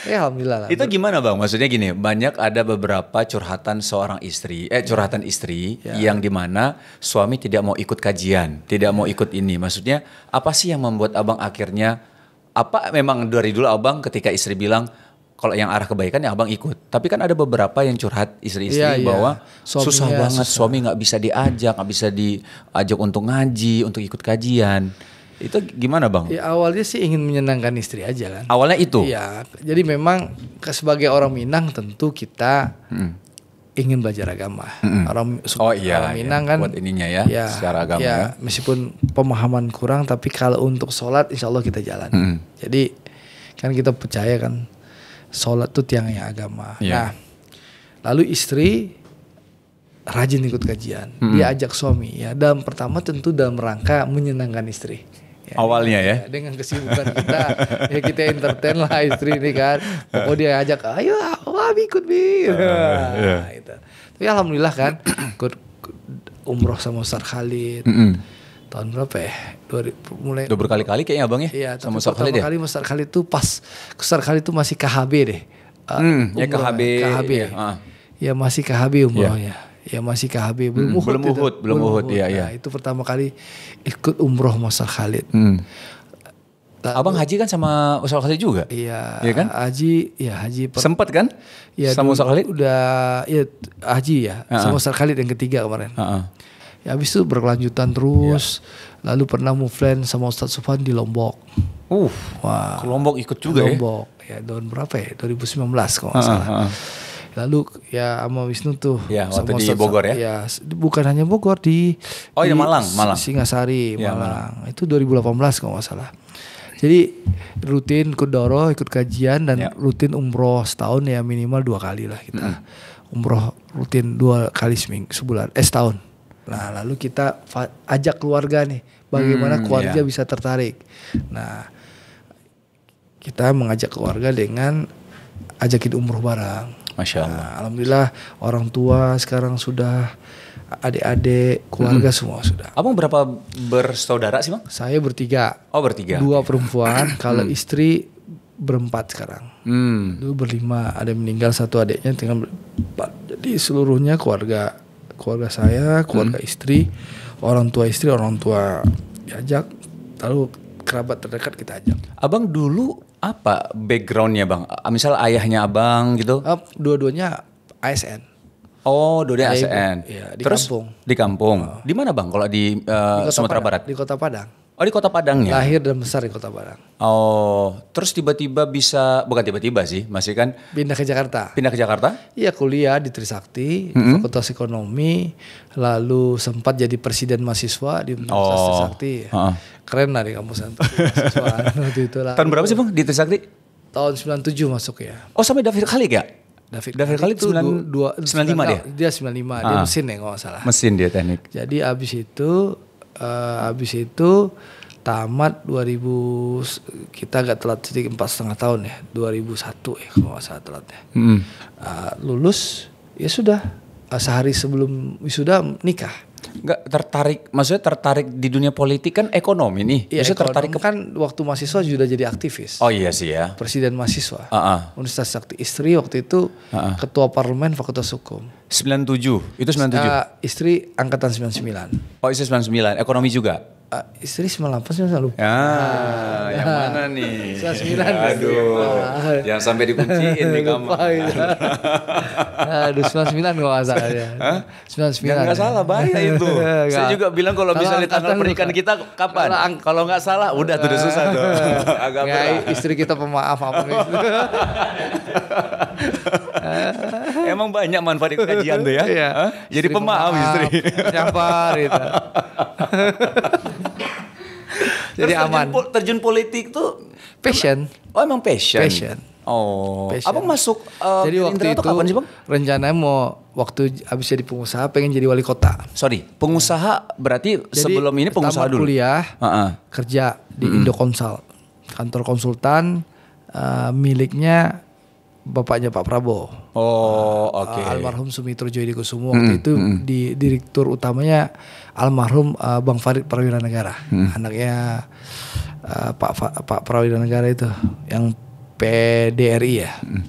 Ya alhamdulillah lah. Itu gimana Bang? Maksudnya gini, banyak ada beberapa curhatan seorang istri, eh curhatan istri ya. yang dimana suami tidak mau ikut kajian, tidak mau ikut ini. Maksudnya apa sih yang membuat Abang akhirnya apa memang dari dulu abang ketika istri bilang kalau yang arah kebaikan ya abang ikut. Tapi kan ada beberapa yang curhat istri-istri yeah, iya. bahwa yeah. susah banget susah. suami nggak bisa diajak, nggak bisa diajak untuk ngaji, untuk ikut kajian. Itu gimana bang? Ya awalnya sih ingin menyenangkan istri aja kan. Awalnya itu. Iya. Jadi memang sebagai orang Minang tentu kita hmm ingin belajar agama. Mm-hmm. Orang oh iya, iya, Minang iya. kan buat ininya ya, ya secara agama. Ya, ya, meskipun pemahaman kurang, tapi kalau untuk sholat, insya Allah kita jalan. Mm-hmm. Jadi kan kita percaya kan, sholat itu tiangnya agama. Yeah. Nah, lalu istri rajin ikut kajian, mm-hmm. dia ajak suami ya. Dalam pertama tentu dalam rangka menyenangkan istri. Iya, iya, ya, awalnya ya, ya dengan kesibukan kita ya kita entertain lah istri ini kan pokoknya dia ajak ayo wah ikut bi ah, iya. nah, tapi alhamdulillah kan ikut umroh sama Ustaz Khalid mm -hmm. tahun berapa ya Dua, mulai dua berkali-kali kayaknya abang ya iya, sama Ustaz Khalid ya kali Ustaz Khalid itu pas Ustaz Khalid itu masih KHB deh uh, mm, ya, umroh, ya KHB KHB ya, ya masih KHB umrohnya yeah ya masih KHB hmm, belum hmm, Uhud belum Uhud itu. belum Uhud, Uhud. ya ya nah, itu pertama kali ikut umroh masal Khalid hmm. Lalu, Abang haji kan sama Ustaz Khalid juga? Iya. Iya kan? Haji, ya haji. Per, Sempet kan? Ya, sama Ustaz Khalid? Udah, ya haji ya. Uh -uh. Sama Ustaz ah. Khalid yang ketiga kemarin. Uh -uh. Ya habis itu berkelanjutan terus. Yeah. Lalu pernah mau sama Ustaz Sufan di Lombok. Uh, Wah. Ke Lombok ikut juga Lombok. ya? Lombok. Ya, tahun berapa ya? 2019 kalau nggak uh -uh. salah. Uh -uh lalu ya sama Wisnu tuh ya, waktu sama di Bogor ya? ya bukan hanya Bogor di oh ya, di ya Malang Malang Singasari ya, Malang. Malang itu 2018 kalau nggak salah jadi rutin ikut doro ikut kajian dan ya. rutin umroh setahun ya minimal dua kali lah kita hmm. umroh rutin dua kali seminggu sebulan eh setahun nah lalu kita ajak keluarga nih bagaimana hmm, keluarga ya. bisa tertarik nah kita mengajak keluarga dengan ajakin umroh bareng Masya ah, Allah. Nah, Alhamdulillah orang tua sekarang sudah adik-adik, keluarga hmm. semua sudah. Abang berapa bersaudara sih bang? Saya bertiga. Oh bertiga. Dua perempuan, kalau hmm. istri berempat sekarang. Hmm. Dulu berlima, ada meninggal satu adiknya tinggal berempat. Jadi seluruhnya keluarga, keluarga saya, keluarga hmm. istri, orang tua istri, orang tua diajak, lalu kerabat terdekat kita ajak. Abang dulu apa backgroundnya bang? Misal ayahnya abang gitu? Uh, dua-duanya ASN. Oh, dua-duanya ASN. Ya, iya, di Terus, kampung. Di kampung. Uh. Di mana bang? Kalau di, uh, di Sumatera Barat? Di Kota Padang. Oh di kota Padang ya? Lahir dan besar di kota Padang. Oh, terus tiba-tiba bisa, bukan tiba-tiba sih, masih kan? Pindah ke Jakarta. Pindah ke Jakarta? Iya kuliah di Trisakti, mm -hmm. Fakultas Ekonomi, lalu sempat jadi presiden mahasiswa di Universitas oh. Trisakti. Uh -huh. Keren lah di kampus itu Tahun berapa sih bang di Trisakti? Tahun 97 masuk ya. Oh sampai David kali ya? David, David Khalid itu 92, 95 dia? Dia 95, uh -huh. dia ah. mesin ya kalau salah. Mesin dia teknik. Jadi abis itu uh, habis itu tamat 2000 kita agak telat sedikit empat setengah tahun ya 2001 ya kalau nggak salah telatnya mm. uh, lulus ya sudah uh, sehari sebelum wisuda nikah Enggak tertarik, maksudnya tertarik di dunia politik kan ekonomi nih. Iya, ekonomi tertarik kan waktu mahasiswa sudah jadi aktivis. Oh iya sih ya. Presiden mahasiswa. Uh -uh. Universitas Sakti Istri waktu itu uh -uh. ketua parlemen Fakultas Hukum. 97. Itu 97. Uh, eh, istri angkatan 99. Oh, istri 99. Ekonomi juga uh, istri 98 sih masa lupa. Ah, ah, yang mana nih? 99. Aduh, ah. Yang sampai dikunciin di kamar. Ya. Aduh, 99 kalau nggak ya. Hah? 99. Nggak ya. salah, bahaya itu. Gak. Saya juga bilang kalau bisa di tanggal pernikahan kita kapan? Kalau kalau nggak salah, udah tuh udah ah. susah tuh. Agak ya, istri kita pemaaf apa gitu. Emang banyak manfaat ikut kajian tuh ya. Iya. Jadi pemaaf, istri. Siapa gitu. Jadi Terus aman. Terjun, terjun politik tuh passion. Oh emang passion. Passion. Oh. Passion. Abang masuk uh, Jadi waktu itu kapan sih, Bang? Rencananya mau waktu habis jadi pengusaha pengen jadi wali kota. Sorry, pengusaha berarti jadi, sebelum ini pengusaha dulu. kuliah, uh -uh. kerja di Indo -hmm. Indokonsal. Kantor konsultan uh, miliknya bapaknya Pak Prabowo. Oh, ah, oke. Okay. Almarhum Sumitro Joydi Kusumo hmm, waktu itu hmm. di direktur utamanya almarhum uh, Bang Farid Prawira Negara, hmm. anaknya uh, Pak Fa, Pak Prawira Negara itu yang PDRI ya. Hmm.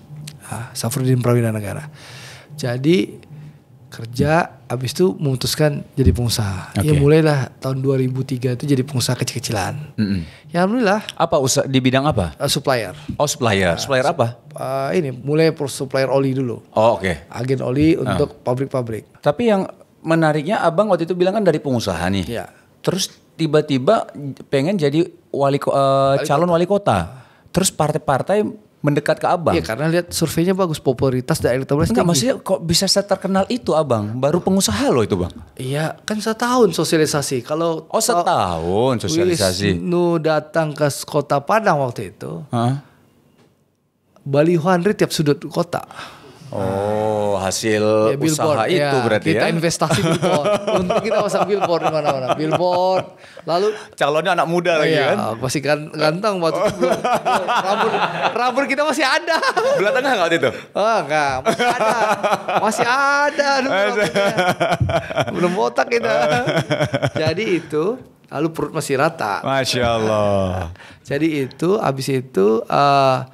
Uh, Safrudin Prawira Negara. Jadi kerja habis itu memutuskan jadi pengusaha okay. ya mulailah tahun 2003 itu jadi pengusaha kecil-kecilan mm -hmm. ya alhamdulillah apa usaha di bidang apa uh, supplier oh supplier uh, supplier apa uh, ini mulai supplier oli dulu oh oke okay. agen oli uh. untuk pabrik-pabrik tapi yang menariknya abang waktu itu bilang kan dari pengusaha nih Iya. terus tiba-tiba pengen jadi wali, uh, wali calon kota. wali kota terus partai-partai mendekat ke abang. Iya karena lihat surveinya bagus popularitas daerah elektabilitas. Enggak tinggi. maksudnya kok bisa terkenal itu abang? Baru pengusaha loh itu bang. Iya kan setahun sosialisasi. Kalau oh setahun sosialisasi. Wisnu datang ke kota Padang waktu itu. Huh? Bali Andri tiap sudut kota. Oh, hasil ya, usaha itu ya. berarti kita ya. Kita investasi billboard. Untuk kita pasang billboard di mana-mana. Billboard. Lalu calonnya anak muda lagi ya, kan. Pasti kan ganteng waktu itu rambut, rambut kita masih ada. Belah tengah enggak waktu itu? Oh, enggak, masih ada. Masih ada Belum botak kita. Jadi itu lalu perut masih rata. Masya Allah. Jadi itu habis itu uh,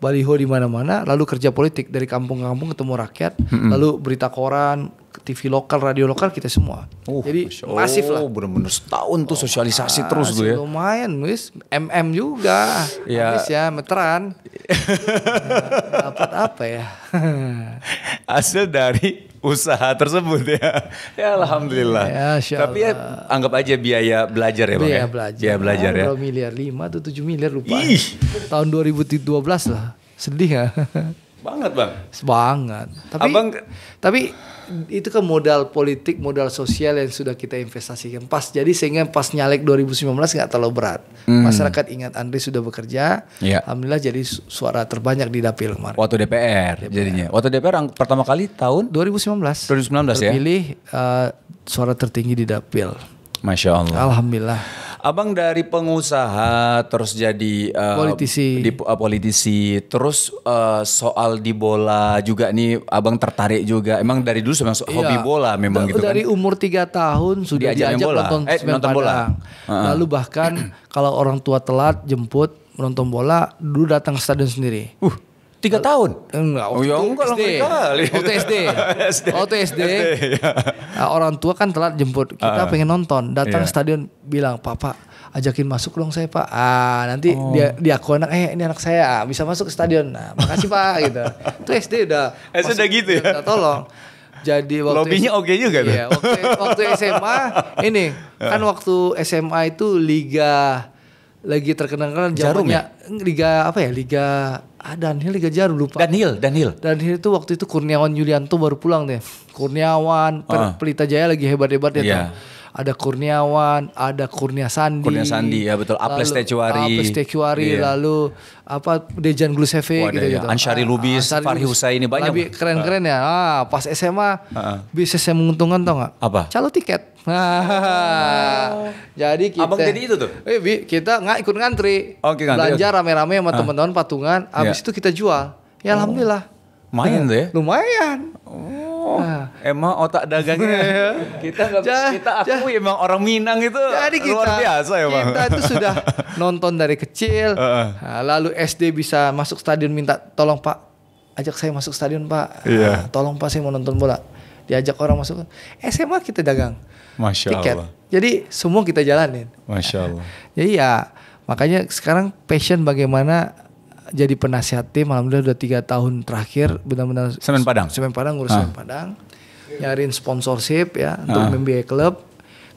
baliho di mana-mana, lalu kerja politik dari kampung-kampung ketemu rakyat, mm -hmm. lalu berita koran, TV lokal, radio lokal kita semua. Uh, Jadi oh, masif lah. Oh, Bener-bener setahun tuh sosialisasi oh, terus tuh ya. Lumayan, wis MM juga. Iya. ya meteran. dapat apa ya? Hasil dari usaha tersebut ya. Ya alhamdulillah. Ya, Tapi ya anggap aja biaya belajar ya, Bang. Ya? Biaya belajar. Biaya belajar ya. Berapa miliar? 5 atau 7 miliar lupa. Ih. Tahun 2012 lah. Sedih ya. Banget, Bang. Banget. Tapi Abang tapi itu kan modal politik, modal sosial yang sudah kita investasikan pas. Jadi sehingga pas nyalek 2019 nggak terlalu berat. Hmm. Masyarakat ingat Andri sudah bekerja. Ya. Alhamdulillah jadi suara terbanyak di dapil kemarin. Waktu DPR, DPR. jadinya. Waktu DPR yang pertama kali tahun 2019. 2019 Terpilih, ya. Terpilih uh, suara tertinggi di dapil. Masya Allah. Alhamdulillah. Abang dari pengusaha terus jadi uh, politisi, di, uh, politisi, terus uh, soal di bola juga nih abang tertarik juga. Emang dari dulu memang iya. hobi bola memang D gitu dari kan. Dari umur 3 tahun sudah diajak, diajak bola. nonton, eh, nonton bola. Lalu bahkan kalau orang tua telat jemput nonton bola, dulu datang ke stadion sendiri. Uh Tiga tahun? Eh, enggak. Oh ya enggak lah kali. Waktu SD. SD. Waktu SD. SD ya. Nah, orang tua kan telat jemput. Kita uh, pengen nonton. Datang yeah. stadion bilang, Papa ajakin masuk dong saya pak. Ah nanti oh. dia dia aku anak, eh ini anak saya ah, bisa masuk ke stadion. Nah, makasih pak gitu. Itu SD udah. SD udah gitu ya. Udah tolong. Jadi waktu lobbynya oke okay juga tuh. Iya, waktu, waktu SMA ini kan ah. waktu SMA itu liga lagi terkenal kan jarumnya ya? Liga apa ya? Liga Ah Daniel Liga Jarum lupa. Daniel Daniel. Daniel itu waktu itu Kurniawan Yulianto baru pulang deh. Kurniawan, uh. Pelita Jaya lagi hebat ya. yeah ada Kurniawan, ada Kurnia Sandi. Kurnia Sandi ya betul. Aples Tecuari. Aples Tecuari iya. lalu apa Dejan Gluseve gitu ya. gitu. Anshari ah, Lubis, Anshari Farhi ini banyak. Lebih keren-keren ya. Ah, pas SMA uh bisa saya menguntungkan tau gak? Apa? Calo tiket. Nah, oh. jadi kita Abang jadi itu tuh. Eh, kita nggak ikut ngantri. Oh, oke, okay, Belanja okay. rame-rame sama teman ah. teman-teman patungan, habis yeah. itu kita jual. Ya oh. alhamdulillah. Lumayan tuh ya. Lumayan. Oh. Oh, ah. emang otak dagangnya ya? kita gak, ja, kita akui ja. emang orang Minang itu Jadi kita, luar biasa emang. Kita itu sudah nonton dari kecil, uh. lalu SD bisa masuk stadion minta tolong Pak ajak saya masuk stadion Pak, yeah. Iya. tolong Pak saya mau nonton bola. Diajak orang masuk SMA kita dagang, Masya tiket. Jadi semua kita jalanin. Masya Allah. Jadi ya makanya sekarang passion bagaimana jadi penasihat tim alhamdulillah udah tiga tahun terakhir benar-benar semen padang semen padang ngurus semen ah. padang nyariin sponsorship ya ah. untuk membiayai klub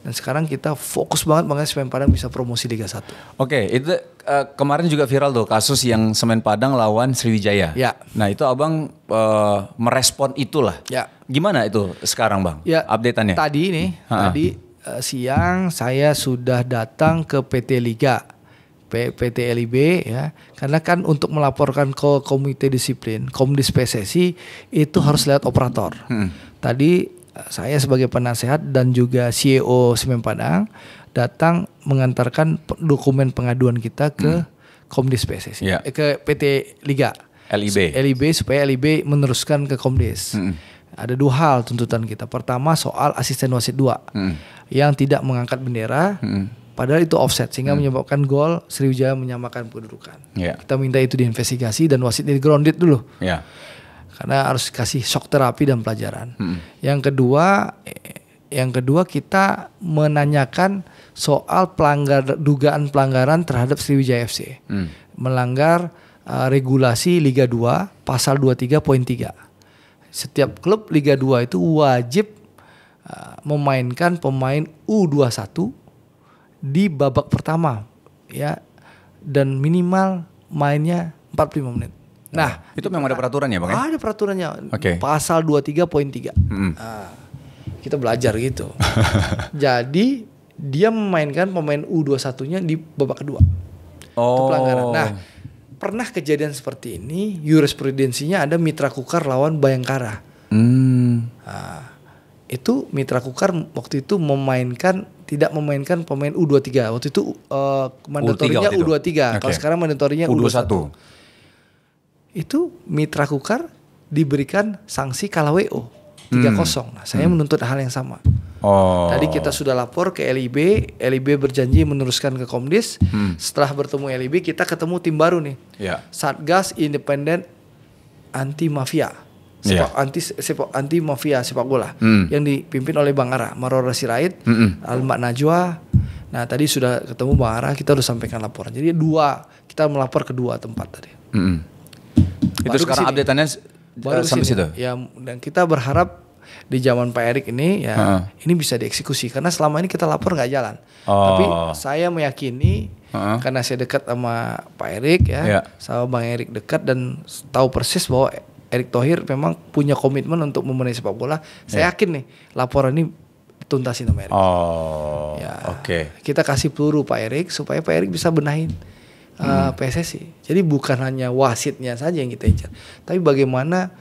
dan sekarang kita fokus banget makanya Semen Padang bisa promosi Liga satu. Oke, okay, itu uh, kemarin juga viral tuh kasus yang Semen Padang lawan Sriwijaya. Ya. Nah, itu Abang uh, merespon itulah. Ya. Gimana itu sekarang, Bang? Ya. Updateannya. Tadi nih, ah. tadi uh, siang saya sudah datang ke PT Liga PT LIB ya karena kan untuk melaporkan ke komite disiplin komdis PSSI itu harus hmm. lewat operator hmm. tadi saya sebagai penasehat dan juga CEO Semen Padang datang mengantarkan dokumen pengaduan kita ke hmm. komdis PSSI yeah. eh, ke PT Liga LIB LIB supaya LIB meneruskan ke komdis hmm ada dua hal tuntutan kita. Pertama soal asisten wasit dua hmm. yang tidak mengangkat bendera hmm. Padahal itu offset sehingga hmm. menyebabkan gol Sriwijaya menyamakan kedudukan. Yeah. Kita minta itu diinvestigasi dan wasit ini grounded dulu. Yeah. Karena harus kasih shock terapi dan pelajaran. Hmm. Yang kedua, eh, yang kedua kita menanyakan soal pelanggar dugaan pelanggaran terhadap Sriwijaya FC. Hmm. Melanggar uh, regulasi Liga 2 pasal 23 poin 3. Setiap klub Liga 2 itu wajib uh, memainkan pemain U21 di babak pertama ya dan minimal mainnya 45 menit. Oh, nah, itu memang ada peraturannya, Bang. Ya? Ada peraturannya. Okay. Pasal 23 poin 3. Hmm. Nah, kita belajar gitu. Jadi dia memainkan pemain U21-nya di babak kedua. Oh. Itu pelanggaran. Nah, pernah kejadian seperti ini, jurisprudensinya ada Mitra Kukar lawan Bayangkara. Hmm. Nah, itu Mitra Kukar waktu itu memainkan tidak memainkan pemain U23. Waktu itu uh, mandatorinya U23. U23. Okay. Kalau sekarang mandatorinya U21. U21. Itu Mitra Kukar diberikan sanksi kalah WO 3-0. Hmm. Nah, saya hmm. menuntut hal yang sama. Oh. Tadi kita sudah lapor ke LIB, LIB berjanji meneruskan ke Komdis. Hmm. Setelah bertemu LIB, kita ketemu tim baru nih. Yeah. Satgas Independen Anti Mafia sepak yeah. anti sepak anti mafia sepak bola mm. yang dipimpin oleh Bang Ara, Marora Sirait, mm -mm. Najwa. Nah, tadi sudah ketemu Bang Ara, kita udah sampaikan laporan. Jadi dua kita melapor ke dua tempat tadi. Mm -mm. Itu sekarang updateannya baru eh, sampai situ. Ya, dan kita berharap di zaman Pak Erik ini ya uh -huh. ini bisa dieksekusi karena selama ini kita lapor nggak jalan. Oh. Tapi saya meyakini uh -huh. karena saya dekat sama Pak Erik ya, yeah. sama Bang Erik dekat dan tahu persis bahwa Erick Thohir memang punya komitmen untuk memenuhi sepak bola. Saya yeah. yakin nih laporan ini tuntasin sama Erick. Oh. Ya. Oke. Okay. Kita kasih peluru Pak Erick supaya Pak Erick bisa benahin uh, eh, hmm. PSSI. Jadi bukan hanya wasitnya saja yang kita incar, tapi bagaimana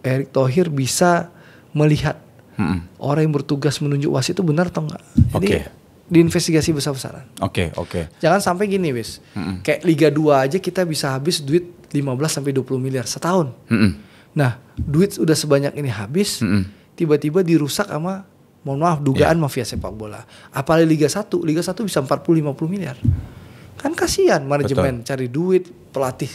Erick Thohir bisa melihat hmm. orang yang bertugas menunjuk wasit itu benar atau enggak. Jadi okay. diinvestigasi besar-besaran. Oke, okay, oke. Okay. Jangan sampai gini, wis. Hmm. Kayak Liga 2 aja kita bisa habis duit 15 sampai 20 miliar setahun. Mm -hmm. Nah, duit udah sebanyak ini habis, tiba-tiba mm -hmm. dirusak sama mohon maaf dugaan yeah. mafia sepak bola. Apalagi Liga 1, Liga 1 bisa 40 50 miliar. Kan kasihan manajemen Betul. cari duit, pelatih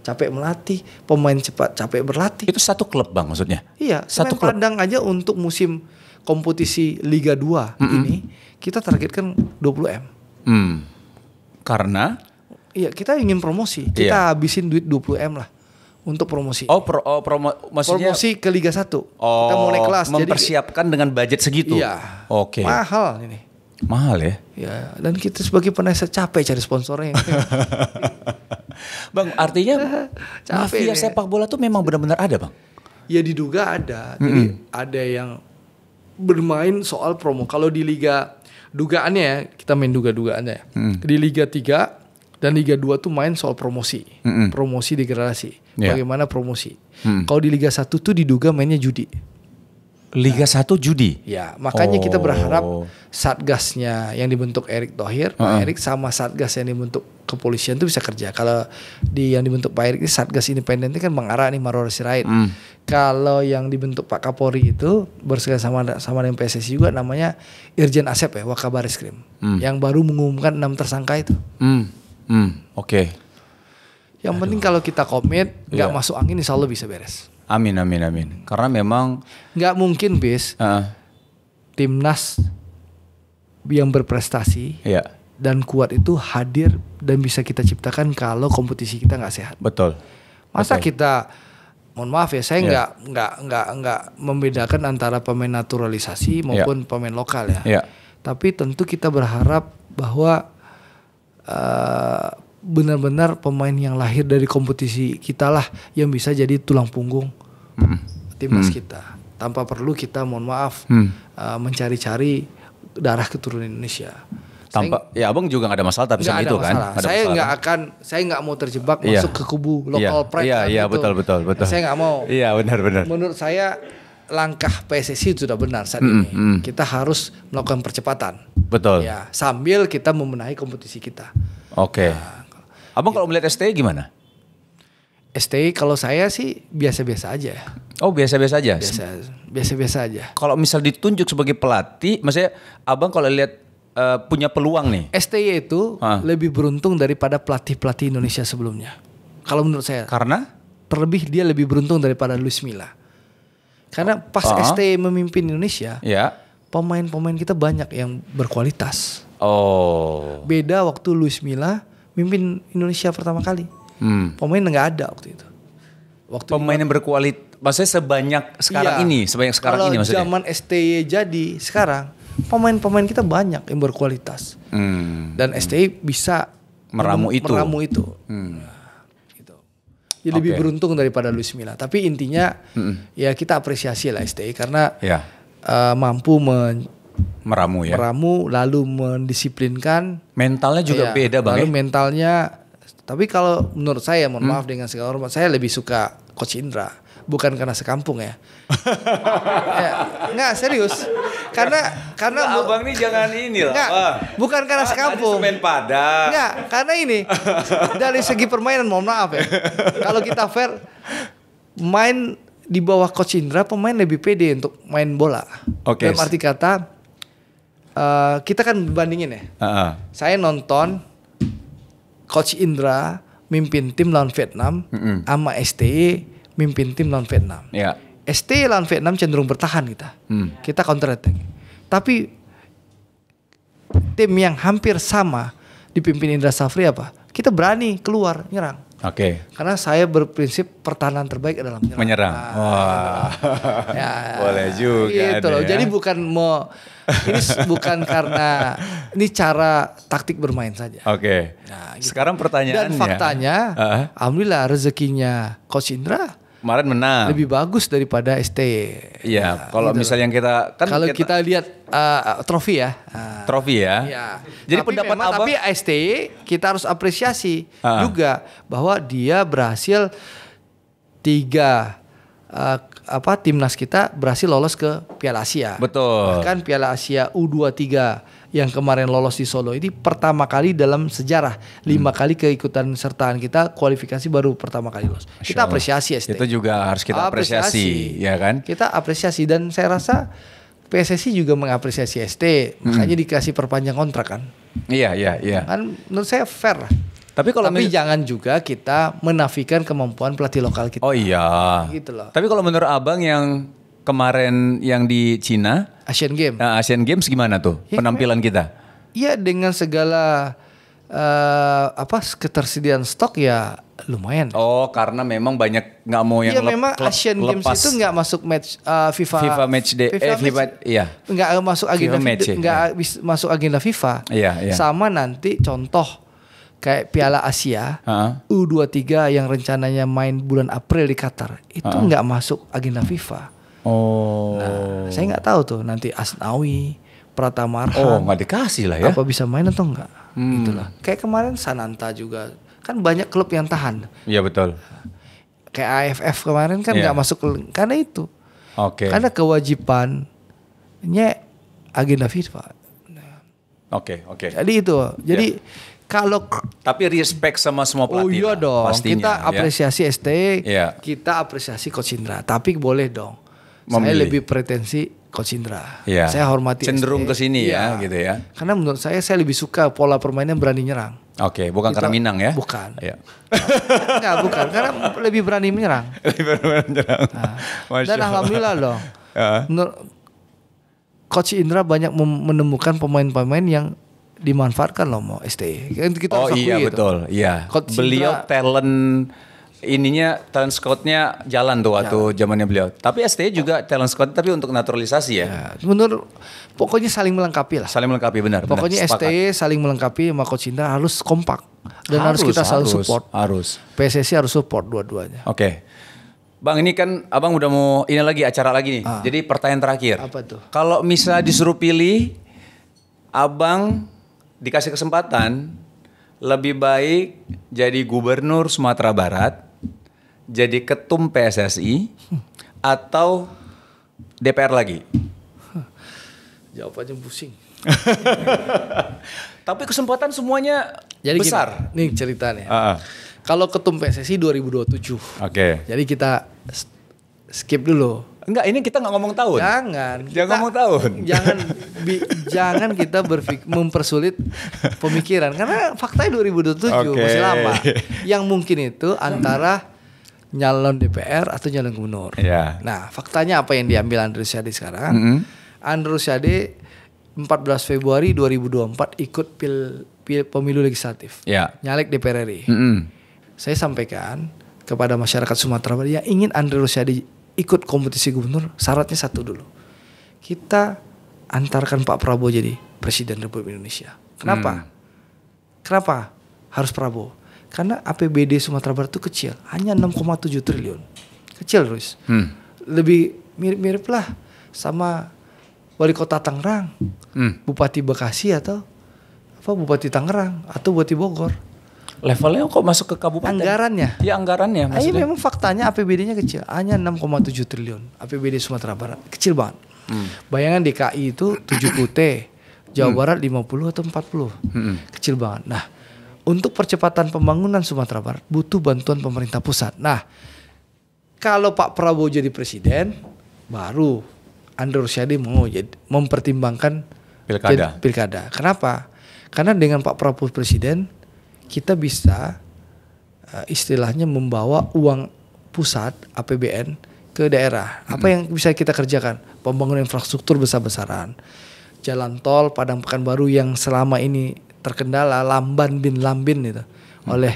capek melatih, pemain cepat capek berlatih. Itu satu klub Bang maksudnya. Iya, satu klub. Padang aja untuk musim kompetisi Liga 2 mm -hmm. ini kita targetkan 20 M. Mm. Karena Iya, kita ingin promosi. Kita iya. habisin duit 20M lah untuk promosi. Oh, pro, oh promo, maksudnya promosi ke Liga 1. Oh, kita mau naik oh, kelas. Mempersiapkan jadi, dengan budget segitu. Iya. Oke. Okay. Mahal ini. Mahal ya? Iya. dan kita sebagai penasihat capek cari sponsornya. bang, artinya capek mafia sepak bola tuh memang benar-benar ada, Bang? Ya diduga ada. Mm -hmm. ada yang bermain soal promo. Kalau di liga dugaannya ya, kita main duga-dugaannya ya. Mm. Di Liga 3 dan Liga 2 tuh main soal promosi, mm -hmm. promosi degradasi, yeah. bagaimana promosi. Mm. Kalau di Liga 1 tuh diduga mainnya judi. Liga nah, judi. Ya, makanya oh. kita berharap satgasnya yang dibentuk Erick Thohir, uh Pak Erick sama satgas yang dibentuk kepolisian itu bisa kerja. Kalau di yang dibentuk Pak Erick ini satgas independen itu kan mengarah nih Maror Sirait. Mm. Kalau yang dibentuk Pak Kapolri itu bersama sama sama dengan PSSI juga namanya Irjen Asep ya, Wakabaris Krim, mm. yang baru mengumumkan enam tersangka itu. Mm Hmm, oke. Okay. Yang Aduh. penting kalau kita komit, nggak yeah. masuk angin insya Allah bisa beres. Amin, amin, amin. Karena memang nggak mungkin bis uh. timnas yang berprestasi yeah. dan kuat itu hadir dan bisa kita ciptakan kalau kompetisi kita nggak sehat. Betul. Masa Betul. kita mohon maaf ya saya iya. nggak nggak nggak nggak membedakan antara pemain naturalisasi iya. maupun yeah. pemain lokal ya. Yeah. Tapi tentu kita berharap bahwa Eh, benar-benar pemain yang lahir dari kompetisi kita lah yang bisa jadi tulang punggung hmm. timnas hmm. kita tanpa perlu kita mohon maaf hmm. uh, mencari-cari darah keturunan Indonesia tanpa saya, ya abang juga gak ada masalah tapi sama itu kan? masalah. kan saya nggak akan saya nggak mau terjebak yeah. masuk ke kubu iya. lokal yeah. pride yeah, kan yeah, gitu. betul betul betul saya nggak mau iya yeah, benar benar menurut saya langkah PSSI sudah benar saat mm, ini. Kita harus melakukan percepatan. Betul. Ya, sambil kita membenahi kompetisi kita. Oke. Okay. Nah, Abang kalau melihat STI gimana? STI kalau saya sih biasa-biasa aja. Oh biasa-biasa aja. Biasa-biasa aja. Kalau misal ditunjuk sebagai pelatih, maksudnya abang kalau lihat uh, punya peluang nih. STI itu ha. lebih beruntung daripada pelatih-pelatih Indonesia sebelumnya. Kalau menurut saya. Karena? Terlebih dia lebih beruntung daripada Luis Milla. Karena pas uh -huh. Ah. ST memimpin Indonesia, ya. pemain-pemain kita banyak yang berkualitas. Oh. Beda waktu Luis Milla memimpin Indonesia pertama kali. Hmm. Pemain nggak ada waktu itu. Waktu pemain yang berkualitas, maksudnya sebanyak sekarang iya, ini, sebanyak sekarang kalau ini maksudnya. zaman STY jadi sekarang pemain-pemain kita banyak yang berkualitas. Hmm. Dan STY bisa meramu itu. Meramu itu. Hmm. Jadi okay. lebih beruntung daripada Luis Milla. Tapi intinya mm-hmm. ya kita apresiasi lah STI karena yeah. Ya. uh, mampu men meramu ya. Meramu lalu mendisiplinkan. Mentalnya juga ya, beda banget. Lalu ya? mentalnya tapi kalau menurut saya mohon hmm. maaf dengan segala hormat saya lebih suka coach Indra bukan karena sekampung ya. ya enggak serius karena iya. karena nah, abang nih jangan ini lah. Enggak, bukan karena sekampung. Main Padang. Enggak, karena ini dari segi permainan mohon maaf ya. Kalau kita fair main di bawah coach Indra pemain lebih pede untuk main bola. Oke. Okay. arti kata uh, kita kan bandingin ya. Uh -uh. Saya nonton coach Indra mimpin tim lawan Vietnam, mm -hmm. sama STI e mimpin tim lawan Vietnam. Yeah ST lawan Vietnam cenderung bertahan kita. Hmm. Kita counter attack. Tapi tim yang hampir sama dipimpin Indra Safri apa? Kita berani keluar nyerang. Oke. Okay. Karena saya berprinsip pertahanan terbaik adalah menyerang. Menyerang. Ah, Wah. Wow. Ya, Boleh juga. Gitu loh. Ya. Jadi bukan mau ini bukan karena ini cara taktik bermain saja. Oke. Okay. Nah, gitu. Sekarang pertanyaannya. Dan faktanya, uh -huh. alhamdulillah rezekinya Coach Indra kemarin menang. Lebih bagus daripada ST. Iya, ya, kalau gitu. misalnya kita kan kalau kita, kita lihat uh, trofi ya. Uh, trofi ya. Iya. Jadi tapi pendapat memang, Abang tapi ST kita harus apresiasi uh. juga bahwa dia berhasil tiga uh, apa timnas kita berhasil lolos ke Piala Asia. Betul. Bahkan Piala Asia U23 yang kemarin lolos di Solo ini pertama kali dalam sejarah lima hmm. kali keikutan sertaan kita kualifikasi baru pertama kali lolos. kita apresiasi ST. Itu juga harus kita apresiasi, apresiasi, ya kan? Kita apresiasi dan saya rasa PSSI juga mengapresiasi ST, makanya hmm. dikasih perpanjang kontrak kan. Iya, iya, iya. Kan menurut saya fair lah. Tapi kalau Tapi jangan juga kita menafikan kemampuan pelatih lokal kita. Oh iya. Gitu loh. Tapi kalau menurut Abang yang kemarin yang di Cina Asian Games. Nah, Asian Games gimana tuh ya, penampilan kita? Iya dengan segala uh, apa ketersediaan stok ya lumayan. Oh, karena memang banyak nggak mau yang ya, lep, memang lep, Asian lepas. Games itu nggak masuk match uh, FIFA FIFA match day FIFA, eh, FIFA iya. Nggak masuk agenda Match, ya. nggak ya. masuk agenda FIFA. Iya, iya. Sama nanti contoh kayak Piala Asia uh-huh. U23 yang rencananya main bulan April di Qatar itu nggak uh-huh. masuk agenda FIFA. Oh. Nah, saya nggak tahu tuh nanti Asnawi, Pratama Arhan. Oh, nggak dikasih lah ya. Apa bisa main atau enggak? Hmm. Itulah. Kayak kemarin Sananta juga kan banyak klub yang tahan. Iya betul. Kayak AFF kemarin kan iya. nggak yeah. masuk karena itu. Oke. Okay. Karena kewajibannya agenda FIFA. Oke, okay, oke. Okay. Jadi itu. Iya. Jadi yeah. kalau tapi respect sama semua pelatih. Oh iya dong. Pastinya, kita ya. apresiasi ya. ST, yeah. kita apresiasi Coach Indra, tapi boleh dong Memilih. Saya lebih pretensi Coach Indra. Ya. Saya hormati cenderung ke sini ya, ya gitu ya. Karena menurut saya saya lebih suka pola permainan berani nyerang. Oke, okay, bukan gitu. karena Minang ya? Bukan. Ya. Enggak, bukan. Karena lebih berani menyerang. Lebih berani menyerang. Nah. Dan alhamdulillah loh. Ya. Menurut Coach Indra banyak menemukan pemain-pemain yang dimanfaatkan loh mau STI. Kita oh iya gitu. betul, iya. Coach Beliau Indra, talent ininya talent scoutnya jalan tuh waktu zamannya beliau. Tapi ST juga talent scout tapi untuk naturalisasi ya. ya menurut pokoknya saling melengkapi lah. Saling melengkapi benar. Pokoknya benar, STI saling melengkapi sama Coach Indra harus kompak dan harus, harus kita selalu harus, support. Harus. PSSI harus support dua-duanya. Oke. Okay. Bang ini kan abang udah mau ini lagi acara lagi nih. Ah. Jadi pertanyaan terakhir. Apa tuh? Kalau misalnya disuruh pilih, abang dikasih kesempatan lebih baik jadi gubernur Sumatera Barat jadi ketum PSSI atau DPR lagi? jawab aja pusing. Tapi kesempatan semuanya jadi besar. Gini, nih ceritanya. Uh ah, -uh. Ah. Kalau ketum PSSI 2027. Oke. Okay. Jadi kita skip dulu. Enggak, ini kita nggak ngomong tahun. Jangan. Jangan kita, ngomong tahun. Jangan bi, jangan kita berfik, mempersulit pemikiran karena faktanya 2027 okay. masih lama. Yang mungkin itu antara nyalon DPR atau nyalon gubernur. Yeah. Nah, faktanya apa yang diambil Andrew Syade sekarang? Mm -hmm. Andrew Syade 14 Februari 2024 ikut pil, pil pemilu legislatif. Yeah. Nyalek DPR RI. Mm -hmm. Saya sampaikan kepada masyarakat Sumatera Barat yang ingin Andrew Syade ikut kompetisi gubernur, syaratnya satu dulu. Kita antarkan Pak Prabowo jadi presiden Republik Indonesia. Kenapa? Mm. Kenapa harus Prabowo? Karena APBD Sumatera Barat itu kecil, hanya 6,7 triliun. Kecil, terus. Hmm. Lebih mirip-mirip lah sama wali kota Tangerang, hmm. Bupati Bekasi atau apa Bupati Tangerang atau Bupati Bogor. Levelnya kok masuk ke kabupaten? Anggarannya. Iya anggarannya. Ah, iya, maksudnya. Ayo memang faktanya APBD-nya kecil, hanya 6,7 triliun APBD Sumatera Barat, kecil banget. Hmm. Bayangan DKI itu 70 T, Jawa hmm. Barat 50 atau 40, hmm. kecil banget. Nah untuk percepatan pembangunan Sumatera Barat butuh bantuan pemerintah pusat. Nah, kalau Pak Prabowo jadi presiden, baru Andrew Syadi mau jadi, mempertimbangkan pilkada. Jadi, pilkada. Kenapa? Karena dengan Pak Prabowo presiden, kita bisa uh, istilahnya membawa uang pusat APBN ke daerah. Apa hmm. yang bisa kita kerjakan? Pembangunan infrastruktur besar-besaran jalan tol Padang Pekanbaru yang selama ini terkendala lamban bin lambin itu hmm. oleh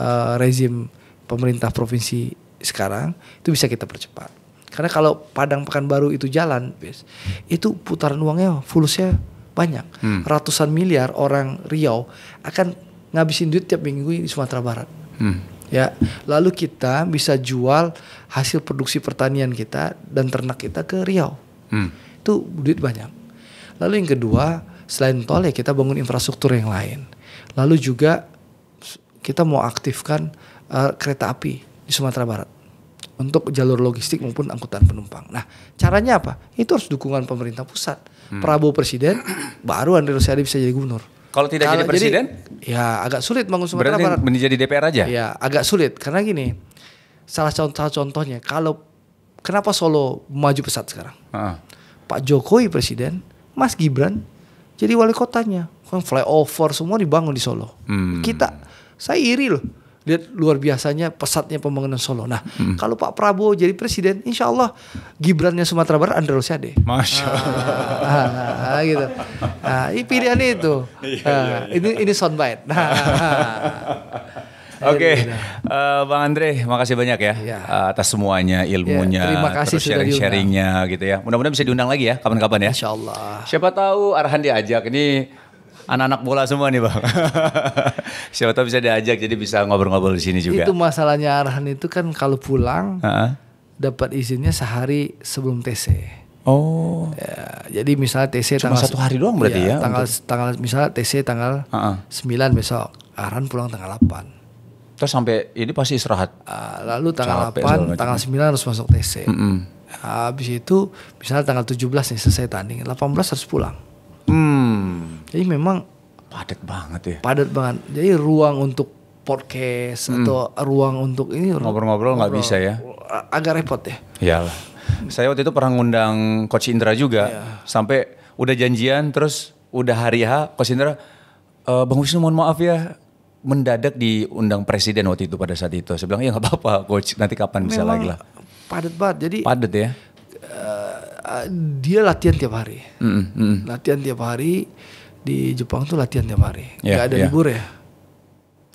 uh, rezim pemerintah provinsi sekarang itu bisa kita percepat. Karena kalau Padang Pekanbaru itu jalan, bis, itu putaran uangnya fullnya banyak. Hmm. Ratusan miliar orang Riau akan ngabisin duit tiap minggu di Sumatera Barat. Hmm. Ya, lalu kita bisa jual hasil produksi pertanian kita dan ternak kita ke Riau. Hmm. Itu duit banyak. Lalu yang kedua, Selain tol ya kita bangun infrastruktur yang lain. Lalu juga kita mau aktifkan uh, kereta api di Sumatera Barat untuk jalur logistik maupun angkutan penumpang. Nah, caranya apa? Itu harus dukungan pemerintah pusat. Hmm. Prabowo presiden, baru Andre Rosiade bisa jadi gubernur. Kalau tidak Kalau jadi presiden? Jadi, ya agak sulit bangun Sumatera Berarti Barat. menjadi DPR aja? Ya agak sulit karena gini, salah contoh contohnya kalau kenapa Solo maju pesat sekarang? ah. Pak Jokowi presiden, Mas Gibran jadi wali kotanya kan flyover semua dibangun di Solo hmm. kita saya iri loh lihat luar biasanya pesatnya pembangunan Solo. Nah, hmm. kalau Pak Prabowo jadi presiden, insya Allah Gibrannya Sumatera Barat Andre Rosiade. Masya Allah. Ah, ah, gitu. Nah, ini pilihannya itu. Iya, iya, ah, iya. Ini ini soundbite. Nah, Oke, okay. uh, eh, nah. Bang Andre, makasih banyak ya, ya. Uh, atas semuanya ilmunya, ya, terima kasih terus sharing-sharingnya gitu ya. Mudah-mudahan bisa diundang lagi ya, kapan-kapan ya. Insya Allah. Siapa tahu Arhan diajak ini anak-anak bola semua nih bang. Siapa tahu bisa diajak jadi bisa ngobrol-ngobrol di sini juga. Itu masalahnya Arhan itu kan kalau pulang uh-huh. dapat izinnya sehari sebelum TC. Oh. Ya, jadi misalnya TC Cuma tanggal satu hari doang berarti ya. ya tanggal untuk... tanggal misalnya TC tanggal uh -huh. 9 besok. Arhan pulang tanggal 8. Terus sampai ini pasti istirahat. Ah, lalu tanggal Capek, 8, tanggal 9 ya. harus masuk TC. Mm -hmm. Habis itu misalnya tanggal 17 nih selesai tanding, 18 harus pulang. Hmm. Jadi memang padat banget ya. Padat banget. Jadi ruang untuk podcast hmm. atau ruang untuk ini ngobrol-ngobrol nggak bisa ya. Agak repot ya. Iyalah. Saya waktu itu pernah ngundang Coach Indra juga yeah. sampai udah janjian terus udah hari H Coach Indra Uh, Bang Wisnu mohon maaf ya mendadak diundang presiden waktu itu pada saat itu. Saya bilang, ya nggak apa-apa coach, nanti kapan bisa lagi lah. padat banget, jadi... Padat ya? Uh, dia latihan tiap hari. Mm -hmm. Latihan tiap hari, di Jepang tuh latihan tiap hari. Yeah, nggak ada yeah. libur ya.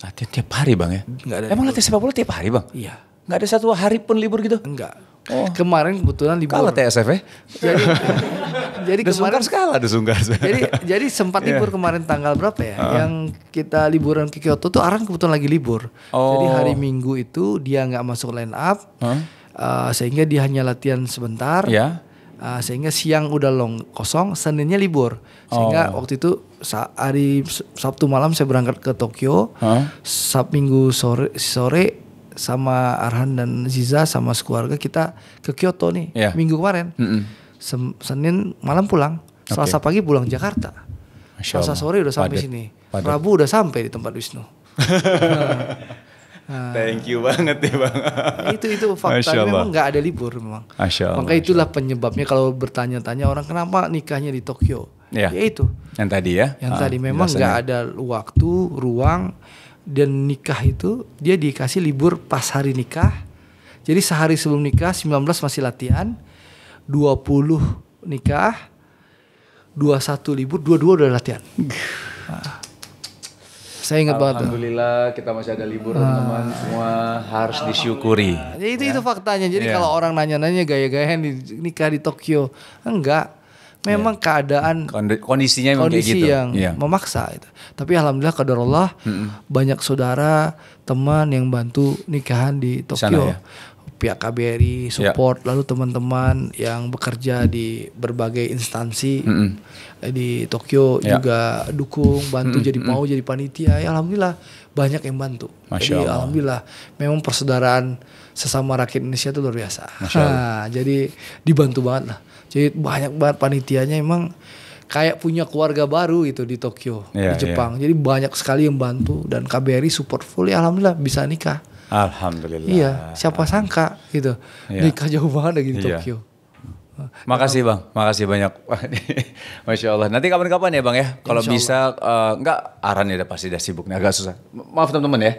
Latihan tiap hari bang ya? Gak ada Emang libur. latihan sepak bola tiap hari bang? Iya. Nggak ada satu hari pun libur gitu? Enggak Oh. Kemarin kebetulan libur. Kalah TSF ya? Jadi, jadi kemarin skala desunggar. Jadi jadi sempat yeah. libur kemarin tanggal berapa ya? Uh. Yang kita liburan ke Kyoto tuh Arang kebetulan lagi libur. Oh. Jadi hari Minggu itu dia nggak masuk line up. -huh. Uh, eh, sehingga dia hanya latihan sebentar. Yeah. Iya. Uh, sehingga siang udah long kosong, Seninnya libur. Sehingga oh. waktu itu hari Sabtu malam saya berangkat ke Tokyo. Huh? Sabtu Minggu sore sore sama Arhan dan Ziza sama sekeluarga kita ke Kyoto nih yeah. minggu kemarin. Mm -hmm. Senin malam pulang, Selasa okay. pagi pulang Jakarta. Selasa sore udah sampai Padet. sini. Padet. Rabu udah sampai di tempat Wisnu. Nah. Thank you banget ya bang. Nah, itu itu fakta memang nggak ada libur memang. Maka itulah penyebabnya kalau bertanya-tanya orang kenapa nikahnya di Tokyo. Ya. ya itu. Yang tadi ya. Yang uh, tadi ah, memang nggak ya. ada waktu, ruang dan nikah itu dia dikasih libur pas hari nikah. Jadi sehari sebelum nikah 19 masih latihan, 20 nikah, 21 libur, 22 udah latihan. Nah. Saya ingat banget. Alhamdulillah kita masih ada libur nah. teman-teman semua harus disyukuri. Jadi itu ya. itu faktanya. Jadi yeah. kalau orang nanya-nanya gaya gaya di nikah di Tokyo, enggak memang yeah. keadaan kondisinya memang kondisi kayak gitu. yang yeah. memaksa itu. Tapi alhamdulillah Allah mm -hmm. banyak saudara, teman yang bantu nikahan di Tokyo. Sana, ya? Pihak KBRI iya. support yeah. lalu teman-teman yang bekerja di berbagai instansi mm -hmm. di Tokyo yeah. juga dukung, bantu mm -hmm. jadi mau jadi panitia. Ya alhamdulillah banyak yang bantu. Masya jadi Allah. alhamdulillah memang persaudaraan sesama rakyat Indonesia itu luar biasa. Nah, jadi dibantu banget lah. Jadi banyak banget panitianya emang kayak punya keluarga baru gitu di Tokyo, yeah, di iya, iya. Jepang. Yeah. Jadi banyak sekali yang bantu dan KBRI support full. Ya, alhamdulillah bisa nikah. Alhamdulillah. Iya, siapa sangka gitu. Yeah. Nikah jauh banget lagi di yeah. Tokyo. Makasih bang, makasih banyak. Masya Allah. Nanti kapan-kapan ya bang ya, kalau bisa uh, Aran ya pasti udah sibuk nih, agak susah. Maaf teman-teman ya,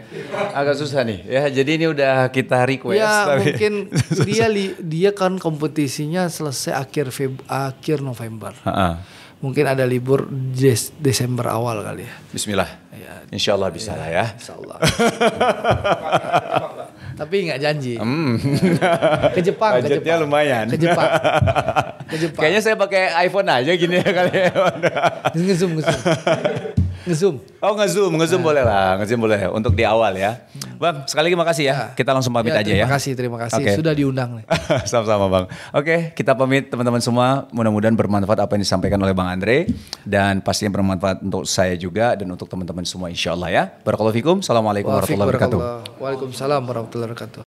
agak susah nih. Ya jadi ini udah kita request. Ya tapi mungkin dia dia kan kompetisinya selesai akhir Feb, akhir November. Ha -ha. Mungkin ada libur Des, Desember awal kali ya. Bismillah. Ya, Insya Allah bisa ya, lah ya. Insya Allah. tapi nggak janji. Hmm. Ke Jepang, ke Jepang. lumayan. Ke Jepang. Ke Jepang. Kayaknya saya pakai iPhone aja gini ya kali ya. ngesum, ngesum. Ngezoom. Oh ngezoom, ngezoom nah. boleh lah, ngezoom boleh untuk di awal ya. Hmm. Bang, sekali lagi makasih ya. Ah. Kita langsung pamit ya, aja ya. Terima kasih, terima kasih okay. sudah diundang Sama-sama Bang. Oke, okay, kita pamit teman-teman semua. Mudah-mudahan bermanfaat apa yang disampaikan oleh Bang Andre dan pastinya bermanfaat untuk saya juga dan untuk teman-teman semua insya Allah ya. Barakallahu Assalamualaikum warahmatullahi wabarakatuh. Waalaikumsalam warahmatullahi wabarakatuh.